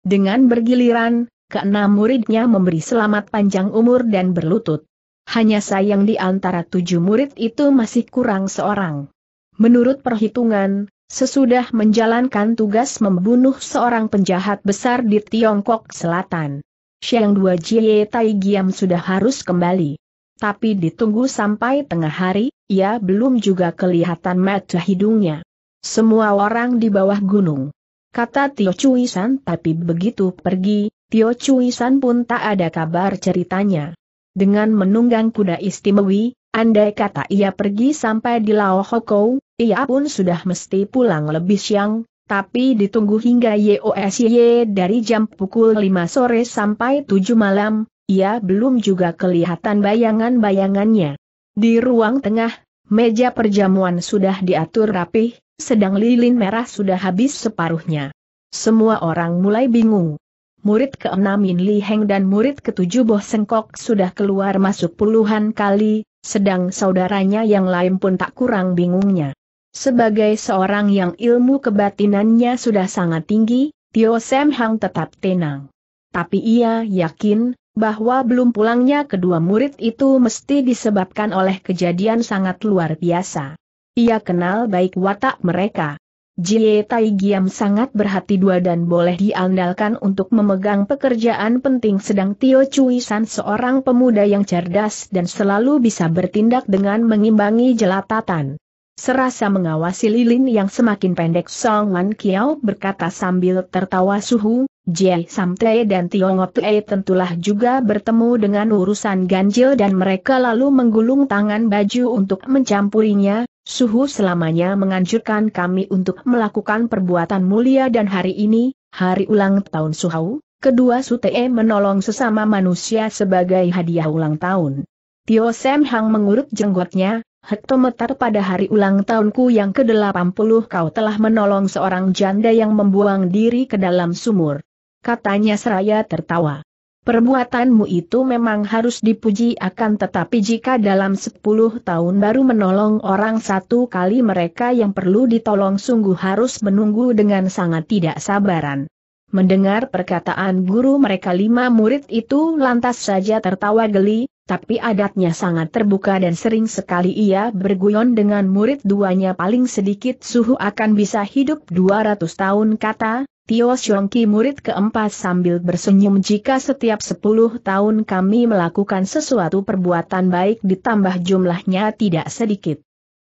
Dengan bergiliran, keenam muridnya memberi selamat panjang umur dan berlutut. Hanya sayang di antara tujuh murid itu masih kurang seorang. Menurut perhitungan, sesudah menjalankan tugas membunuh seorang penjahat besar di Tiongkok Selatan. Siang dua Jie Tai Giam sudah harus kembali. Tapi ditunggu sampai tengah hari, ia belum juga kelihatan mata hidungnya. Semua orang di bawah gunung kata Tio Cui San tapi begitu pergi, Tio Cui San pun tak ada kabar ceritanya. Dengan menunggang kuda istimewi, andai kata ia pergi sampai di Lao Hokou, ia pun sudah mesti pulang lebih siang, tapi ditunggu hingga YOSY dari jam pukul 5 sore sampai 7 malam, ia belum juga kelihatan bayangan-bayangannya. Di ruang tengah, meja perjamuan sudah diatur rapih, sedang lilin merah sudah habis separuhnya. Semua orang mulai bingung. Murid ke enam Min Li Heng dan murid ketujuh Boh Sengkok sudah keluar masuk puluhan kali, sedang saudaranya yang lain pun tak kurang bingungnya. Sebagai seorang yang ilmu kebatinannya sudah sangat tinggi, Tio Sam Hang tetap tenang. Tapi ia yakin, bahwa belum pulangnya kedua murid itu mesti disebabkan oleh kejadian sangat luar biasa. Ia kenal baik watak mereka. Jie Tai Giam sangat berhati dua dan boleh diandalkan untuk memegang pekerjaan penting sedang Tio Cui San seorang pemuda yang cerdas dan selalu bisa bertindak dengan mengimbangi jelatatan. Serasa mengawasi lilin yang semakin pendek Song Wan Kiao berkata sambil tertawa suhu, Jie Sam Samte dan Tio Tei tentulah juga bertemu dengan urusan ganjil dan mereka lalu menggulung tangan baju untuk mencampurinya, Suhu selamanya menganjurkan kami untuk melakukan perbuatan mulia dan hari ini, hari ulang tahun Suhau, kedua Sutee menolong sesama manusia sebagai hadiah ulang tahun. Tio Sam Hang mengurut jenggotnya, hektometer pada hari ulang tahunku yang ke-80 kau telah menolong seorang janda yang membuang diri ke dalam sumur. Katanya seraya tertawa. Perbuatanmu itu memang harus dipuji akan tetapi jika dalam 10 tahun baru menolong orang satu kali mereka yang perlu ditolong sungguh harus menunggu dengan sangat tidak sabaran. Mendengar perkataan guru mereka lima murid itu lantas saja tertawa geli, tapi adatnya sangat terbuka dan sering sekali ia berguyon dengan murid duanya paling sedikit suhu akan bisa hidup 200 tahun kata, Tio Xiongki murid keempat sambil bersenyum jika setiap sepuluh tahun kami melakukan sesuatu perbuatan baik ditambah jumlahnya tidak sedikit.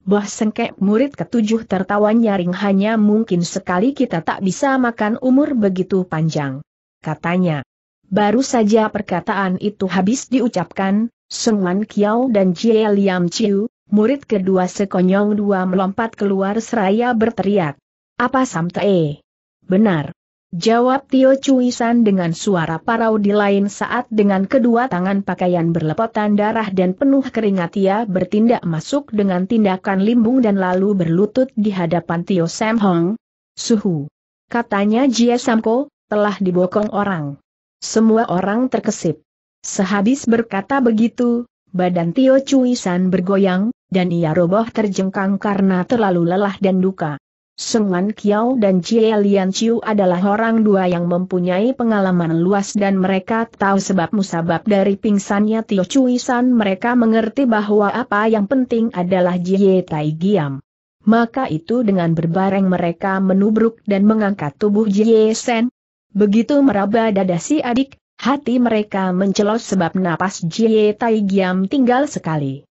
Bah sengkek murid ketujuh tertawa nyaring hanya mungkin sekali kita tak bisa makan umur begitu panjang. Katanya. Baru saja perkataan itu habis diucapkan, Sung Wan Kiao dan Jie Liam Chiu, murid kedua sekonyong dua melompat keluar seraya berteriak. Apa Samte? Benar. Jawab Tio Cuisan dengan suara parau di lain saat dengan kedua tangan pakaian berlepotan darah dan penuh keringat ia bertindak masuk dengan tindakan limbung dan lalu berlutut di hadapan Tio Sam Hong. Suhu. Katanya Jia Samko, telah dibokong orang. Semua orang terkesip. Sehabis berkata begitu, badan Tio Cuisan bergoyang, dan ia roboh terjengkang karena terlalu lelah dan duka. Sengan Kiao dan Jie Lian Chiu adalah orang dua yang mempunyai pengalaman luas dan mereka tahu sebab musabab dari pingsannya Tio Cui San mereka mengerti bahwa apa yang penting adalah Jie Tai Giam. Maka itu dengan berbareng mereka menubruk dan mengangkat tubuh Jie Sen. Begitu meraba dada si adik, hati mereka mencelos sebab napas Jie Tai Giam tinggal sekali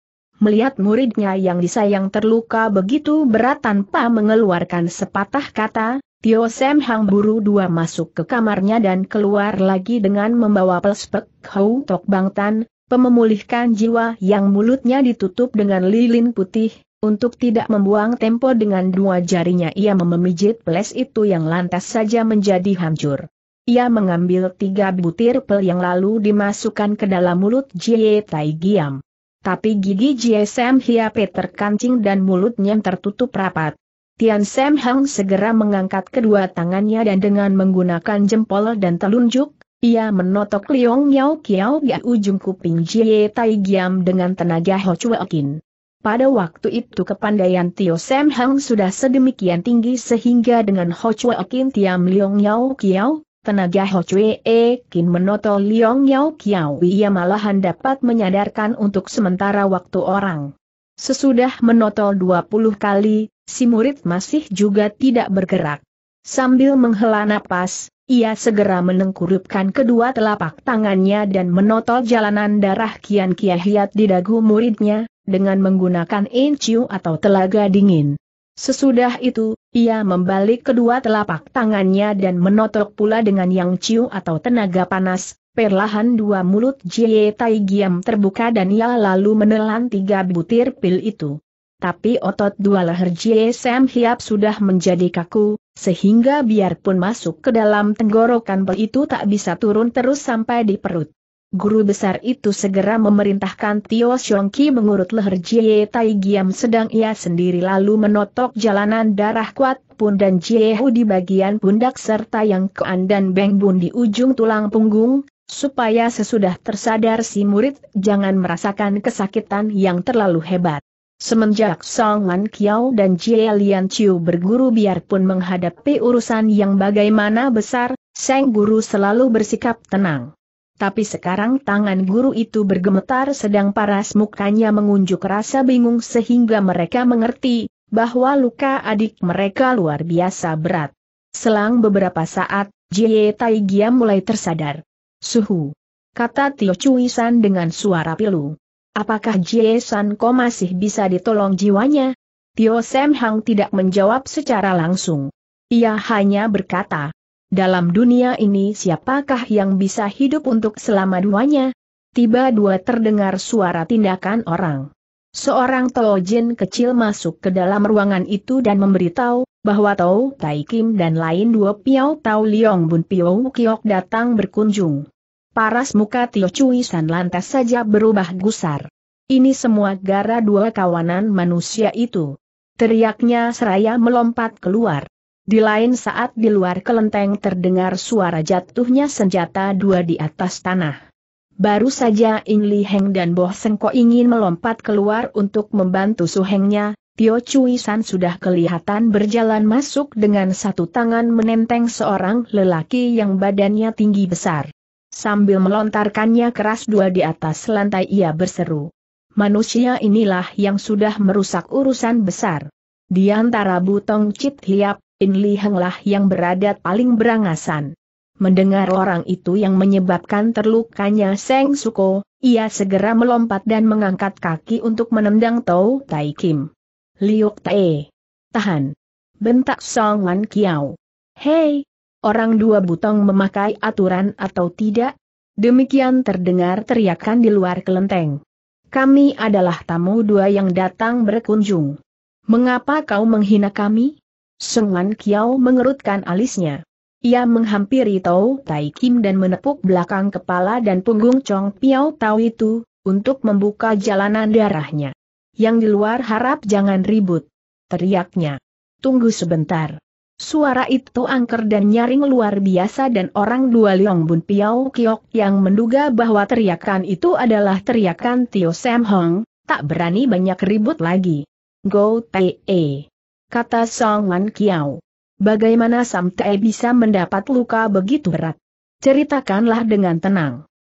melihat muridnya yang disayang terluka begitu berat tanpa mengeluarkan sepatah kata, Tio Sem Hang buru dua masuk ke kamarnya dan keluar lagi dengan membawa pelspek Hou Tok Bang Tan, pememulihkan jiwa yang mulutnya ditutup dengan lilin putih, untuk tidak membuang tempo dengan dua jarinya ia memijit peles itu yang lantas saja menjadi hancur. Ia mengambil tiga butir pel yang lalu dimasukkan ke dalam mulut Jie Tai Giam. Tapi gigi Jiesem Hiape terkancing dan mulutnya tertutup rapat. Tian Sam Hang segera mengangkat kedua tangannya dan dengan menggunakan jempol dan telunjuk, ia menotok Liong Yao Kiao di ujung kuping Jie Tai Giam dengan tenaga Ho Chuekin. Pada waktu itu kepandaian Tio Sam Hang sudah sedemikian tinggi sehingga dengan Ho Chuekin Tiam Liong Yao Kiao, Tenaga Ho Chui E Kin menotol Liong Yau Kiau ia malahan dapat menyadarkan untuk sementara waktu orang. Sesudah menotol 20 kali, si murid masih juga tidak bergerak. Sambil menghela napas, ia segera menengkurupkan kedua telapak tangannya dan menotol jalanan darah Kian Kiahiat di dagu muridnya, dengan menggunakan enciu atau telaga dingin. Sesudah itu, ia membalik kedua telapak tangannya dan menotok pula dengan yang ciu atau tenaga panas, perlahan dua mulut Jie Tai Giam terbuka dan ia lalu menelan tiga butir pil itu. Tapi otot dua leher Jie Sam Hiap sudah menjadi kaku, sehingga biarpun masuk ke dalam tenggorokan pil itu tak bisa turun terus sampai di perut guru besar itu segera memerintahkan Tio Xiong Ki mengurut leher Jie Tai Giam sedang ia sendiri lalu menotok jalanan darah kuat Pun dan Jie Hu di bagian pundak serta yang Kean dan Beng Bun di ujung tulang punggung, supaya sesudah tersadar si murid jangan merasakan kesakitan yang terlalu hebat. Semenjak Song Man Kiao dan Jie Lian Chiu berguru biarpun menghadapi urusan yang bagaimana besar, Seng Guru selalu bersikap tenang. Tapi sekarang tangan guru itu bergemetar sedang paras mukanya mengunjuk rasa bingung sehingga mereka mengerti, bahwa luka adik mereka luar biasa berat. Selang beberapa saat, Jie Taigia mulai tersadar. Suhu. Kata Tio Cui San dengan suara pilu. Apakah Jie San Ko masih bisa ditolong jiwanya? Tio Sam Hang tidak menjawab secara langsung. Ia hanya berkata, dalam dunia ini siapakah yang bisa hidup untuk selama duanya? Tiba dua terdengar suara tindakan orang. Seorang Tojin kecil masuk ke dalam ruangan itu dan memberitahu, bahwa Tau Tai Kim dan lain dua Piao Tau Liong Bun Piao Kiok datang berkunjung. Paras muka Tio Cui San lantas saja berubah gusar. Ini semua gara dua kawanan manusia itu. Teriaknya seraya melompat keluar. Di lain saat di luar kelenteng terdengar suara jatuhnya senjata dua di atas tanah. Baru saja Ing Li Heng dan Boh Sengko ingin melompat keluar untuk membantu Hengnya, Tio Cui San sudah kelihatan berjalan masuk dengan satu tangan menenteng seorang lelaki yang badannya tinggi besar. Sambil melontarkannya keras dua di atas lantai ia berseru. Manusia inilah yang sudah merusak urusan besar. Di antara butong cit hiap, In Li Henglah yang berada paling berangasan. Mendengar orang itu yang menyebabkan terlukanya Seng Suko, ia segera melompat dan mengangkat kaki untuk menendang Tau Tai Kim. Liuk Tae. Tahan. Bentak Song Wan Kiao. Hei! Orang dua butong memakai aturan atau tidak? Demikian terdengar teriakan di luar kelenteng. Kami adalah tamu dua yang datang berkunjung. Mengapa kau menghina kami? Sengan Kiao mengerutkan alisnya. Ia menghampiri Tau Tai Kim dan menepuk belakang kepala dan punggung Chong Piao Tau itu, untuk membuka jalanan darahnya. Yang di luar harap jangan ribut. Teriaknya. Tunggu sebentar. Suara itu angker dan nyaring luar biasa dan orang dua Liong Bun Piao Kiok yang menduga bahwa teriakan itu adalah teriakan Tio Sam Hong, tak berani banyak ribut lagi. Go Tai E kata Song Wan Kiao. Bagaimana Sam Tai bisa mendapat luka begitu berat? Ceritakanlah dengan tenang.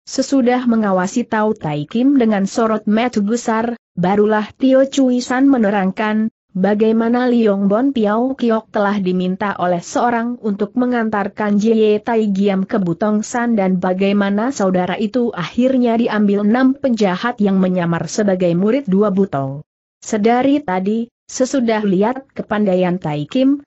Sesudah mengawasi Tau Tai Kim dengan sorot mata gusar, barulah Tio Cui San menerangkan, bagaimana Liong Bon Piao Kiok telah diminta oleh seorang untuk mengantarkan Jie Tai Giam ke Butong San dan bagaimana saudara itu akhirnya diambil enam penjahat yang menyamar sebagai murid dua Butong. Sedari tadi, Sesudah lihat kepandaian Tai Kim,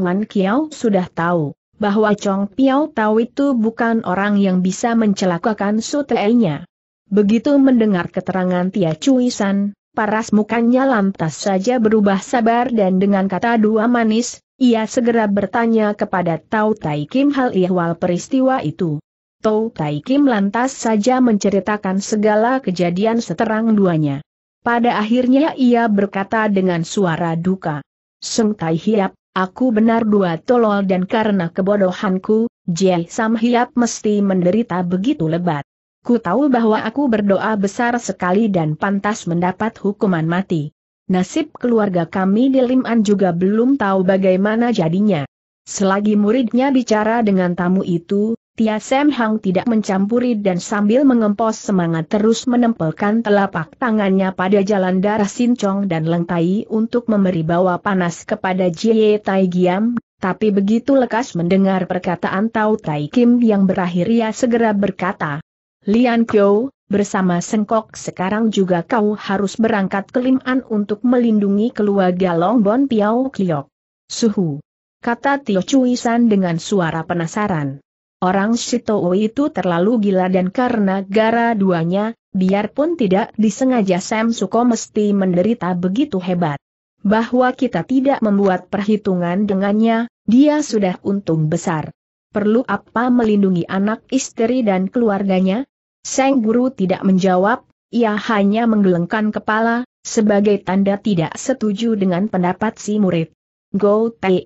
Wan Kiao sudah tahu bahwa Chong Piao Tau itu bukan orang yang bisa mencelakakan sutenya. Begitu mendengar keterangan Tia Cui San, paras mukanya lantas saja berubah sabar dan dengan kata dua manis, ia segera bertanya kepada Tau Tai Kim hal ihwal peristiwa itu. Tau Tai Kim lantas saja menceritakan segala kejadian seterang duanya. Pada akhirnya ia berkata dengan suara duka. Seng Tai Hiap, aku benar dua tolol dan karena kebodohanku, Jai Sam Hiap mesti menderita begitu lebat. Ku tahu bahwa aku berdoa besar sekali dan pantas mendapat hukuman mati. Nasib keluarga kami di Liman juga belum tahu bagaimana jadinya. Selagi muridnya bicara dengan tamu itu, Tia Sem Hang tidak mencampuri dan sambil mengempos semangat terus menempelkan telapak tangannya pada jalan darah Sin Chong dan Leng Tai untuk memberi bawa panas kepada Jie Tai Giam, tapi begitu lekas mendengar perkataan Tau Tai Kim yang berakhir ia segera berkata, Lian Kyo, bersama Sengkok sekarang juga kau harus berangkat ke Lim An untuk melindungi keluarga Long Bon Piao Kliok. Suhu. Kata Tio Cui San dengan suara penasaran. Orang Sitowo itu terlalu gila dan karena gara duanya, biarpun tidak disengaja Sam Suko mesti menderita begitu hebat. Bahwa kita tidak membuat perhitungan dengannya, dia sudah untung besar. Perlu apa melindungi anak istri dan keluarganya? Sang Guru tidak menjawab, ia hanya menggelengkan kepala, sebagai tanda tidak setuju dengan pendapat si murid. Go Te,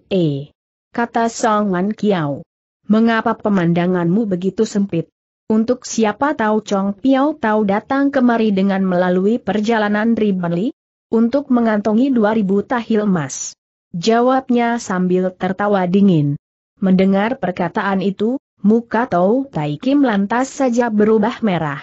kata Song Wan Kiao. Mengapa pemandanganmu begitu sempit? Untuk siapa tahu Chong Piao tahu datang kemari dengan melalui perjalanan Ribanli? Untuk mengantongi 2000 tahil emas. Jawabnya sambil tertawa dingin. Mendengar perkataan itu, muka Tau Tai Kim lantas saja berubah merah.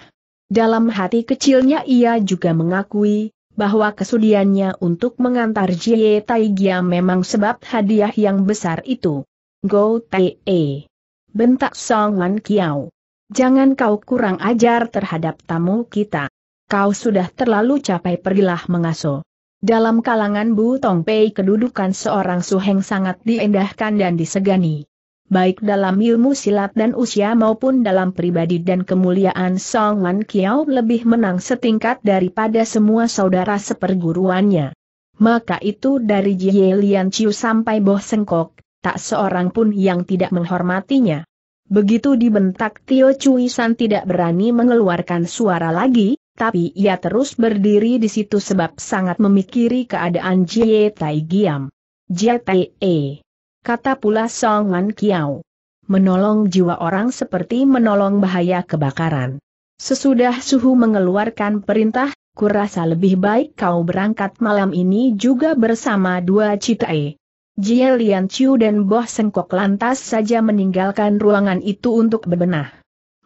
Dalam hati kecilnya ia juga mengakui, bahwa kesudiannya untuk mengantar Jie Tai Gia memang sebab hadiah yang besar itu. Go Tai E bentak Song Wan Kiao. Jangan kau kurang ajar terhadap tamu kita. Kau sudah terlalu capai pergilah mengaso. Dalam kalangan Bu Tong Pei kedudukan seorang suheng sangat diendahkan dan disegani. Baik dalam ilmu silat dan usia maupun dalam pribadi dan kemuliaan Song Wan Kiao lebih menang setingkat daripada semua saudara seperguruannya. Maka itu dari Jie Lian Chiu sampai Bo Sengkok, tak seorang pun yang tidak menghormatinya. Begitu dibentak Tio Cui San tidak berani mengeluarkan suara lagi, tapi ia terus berdiri di situ sebab sangat memikiri keadaan Jie Tai Giam. Jie Tai E. Kata pula Song An Kiao. Menolong jiwa orang seperti menolong bahaya kebakaran. Sesudah suhu mengeluarkan perintah, kurasa lebih baik kau berangkat malam ini juga bersama dua citae. Jie Lian Chiu dan Boh Sengkok lantas saja meninggalkan ruangan itu untuk berbenah.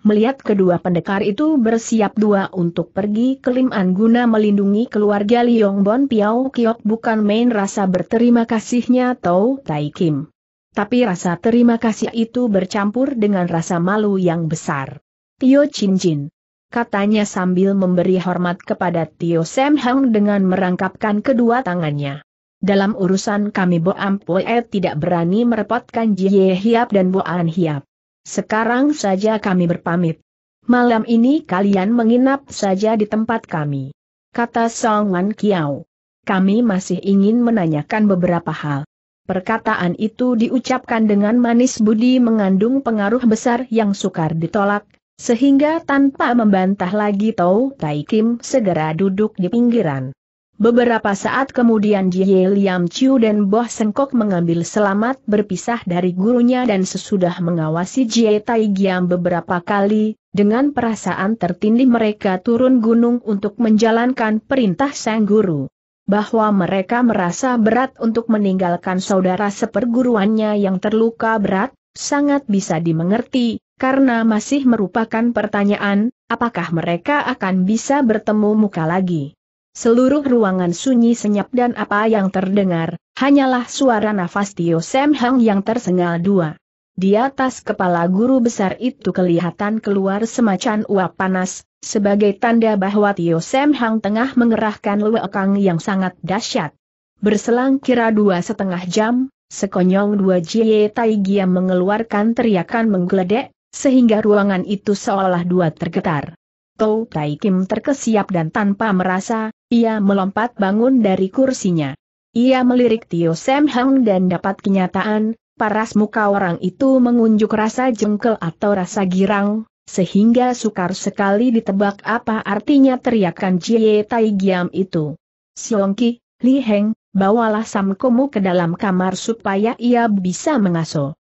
Melihat kedua pendekar itu bersiap dua untuk pergi ke Liman guna melindungi keluarga Liong Bon Piao Kiok bukan main rasa berterima kasihnya Tau Tai Kim. Tapi rasa terima kasih itu bercampur dengan rasa malu yang besar. Tio Chin Jin. Katanya sambil memberi hormat kepada Tio Sam Hang dengan merangkapkan kedua tangannya. Dalam urusan kami Boam Poe tidak berani merepotkan Jie Hiap dan Bo An Hiap. Sekarang saja kami berpamit. Malam ini kalian menginap saja di tempat kami. Kata Song Wan Kiao. Kami masih ingin menanyakan beberapa hal. Perkataan itu diucapkan dengan manis budi mengandung pengaruh besar yang sukar ditolak, sehingga tanpa membantah lagi Tau Tai Kim segera duduk di pinggiran. Beberapa saat kemudian Jie Liam Chiu dan Boh Sengkok mengambil selamat berpisah dari gurunya dan sesudah mengawasi Jie Tai Giam beberapa kali, dengan perasaan tertindih mereka turun gunung untuk menjalankan perintah sang guru. Bahwa mereka merasa berat untuk meninggalkan saudara seperguruannya yang terluka berat, sangat bisa dimengerti, karena masih merupakan pertanyaan, apakah mereka akan bisa bertemu muka lagi. Seluruh ruangan sunyi senyap dan apa yang terdengar, hanyalah suara nafas Tio Sam Hang yang tersengal dua. Di atas kepala guru besar itu kelihatan keluar semacam uap panas, sebagai tanda bahwa Tio Sam Hang tengah mengerahkan luekang yang sangat dahsyat. Berselang kira dua setengah jam, sekonyong dua Jie Tai Gia mengeluarkan teriakan menggeledek, sehingga ruangan itu seolah dua tergetar. Tou Tai Kim terkesiap dan tanpa merasa, ia melompat bangun dari kursinya. Ia melirik Tio Sam Hang dan dapat kenyataan, paras muka orang itu mengunjuk rasa jengkel atau rasa girang, sehingga sukar sekali ditebak apa artinya teriakan Jie Tai Giam itu. Ki, Li Heng, bawalah Sam Komu ke dalam kamar supaya ia bisa mengasuh.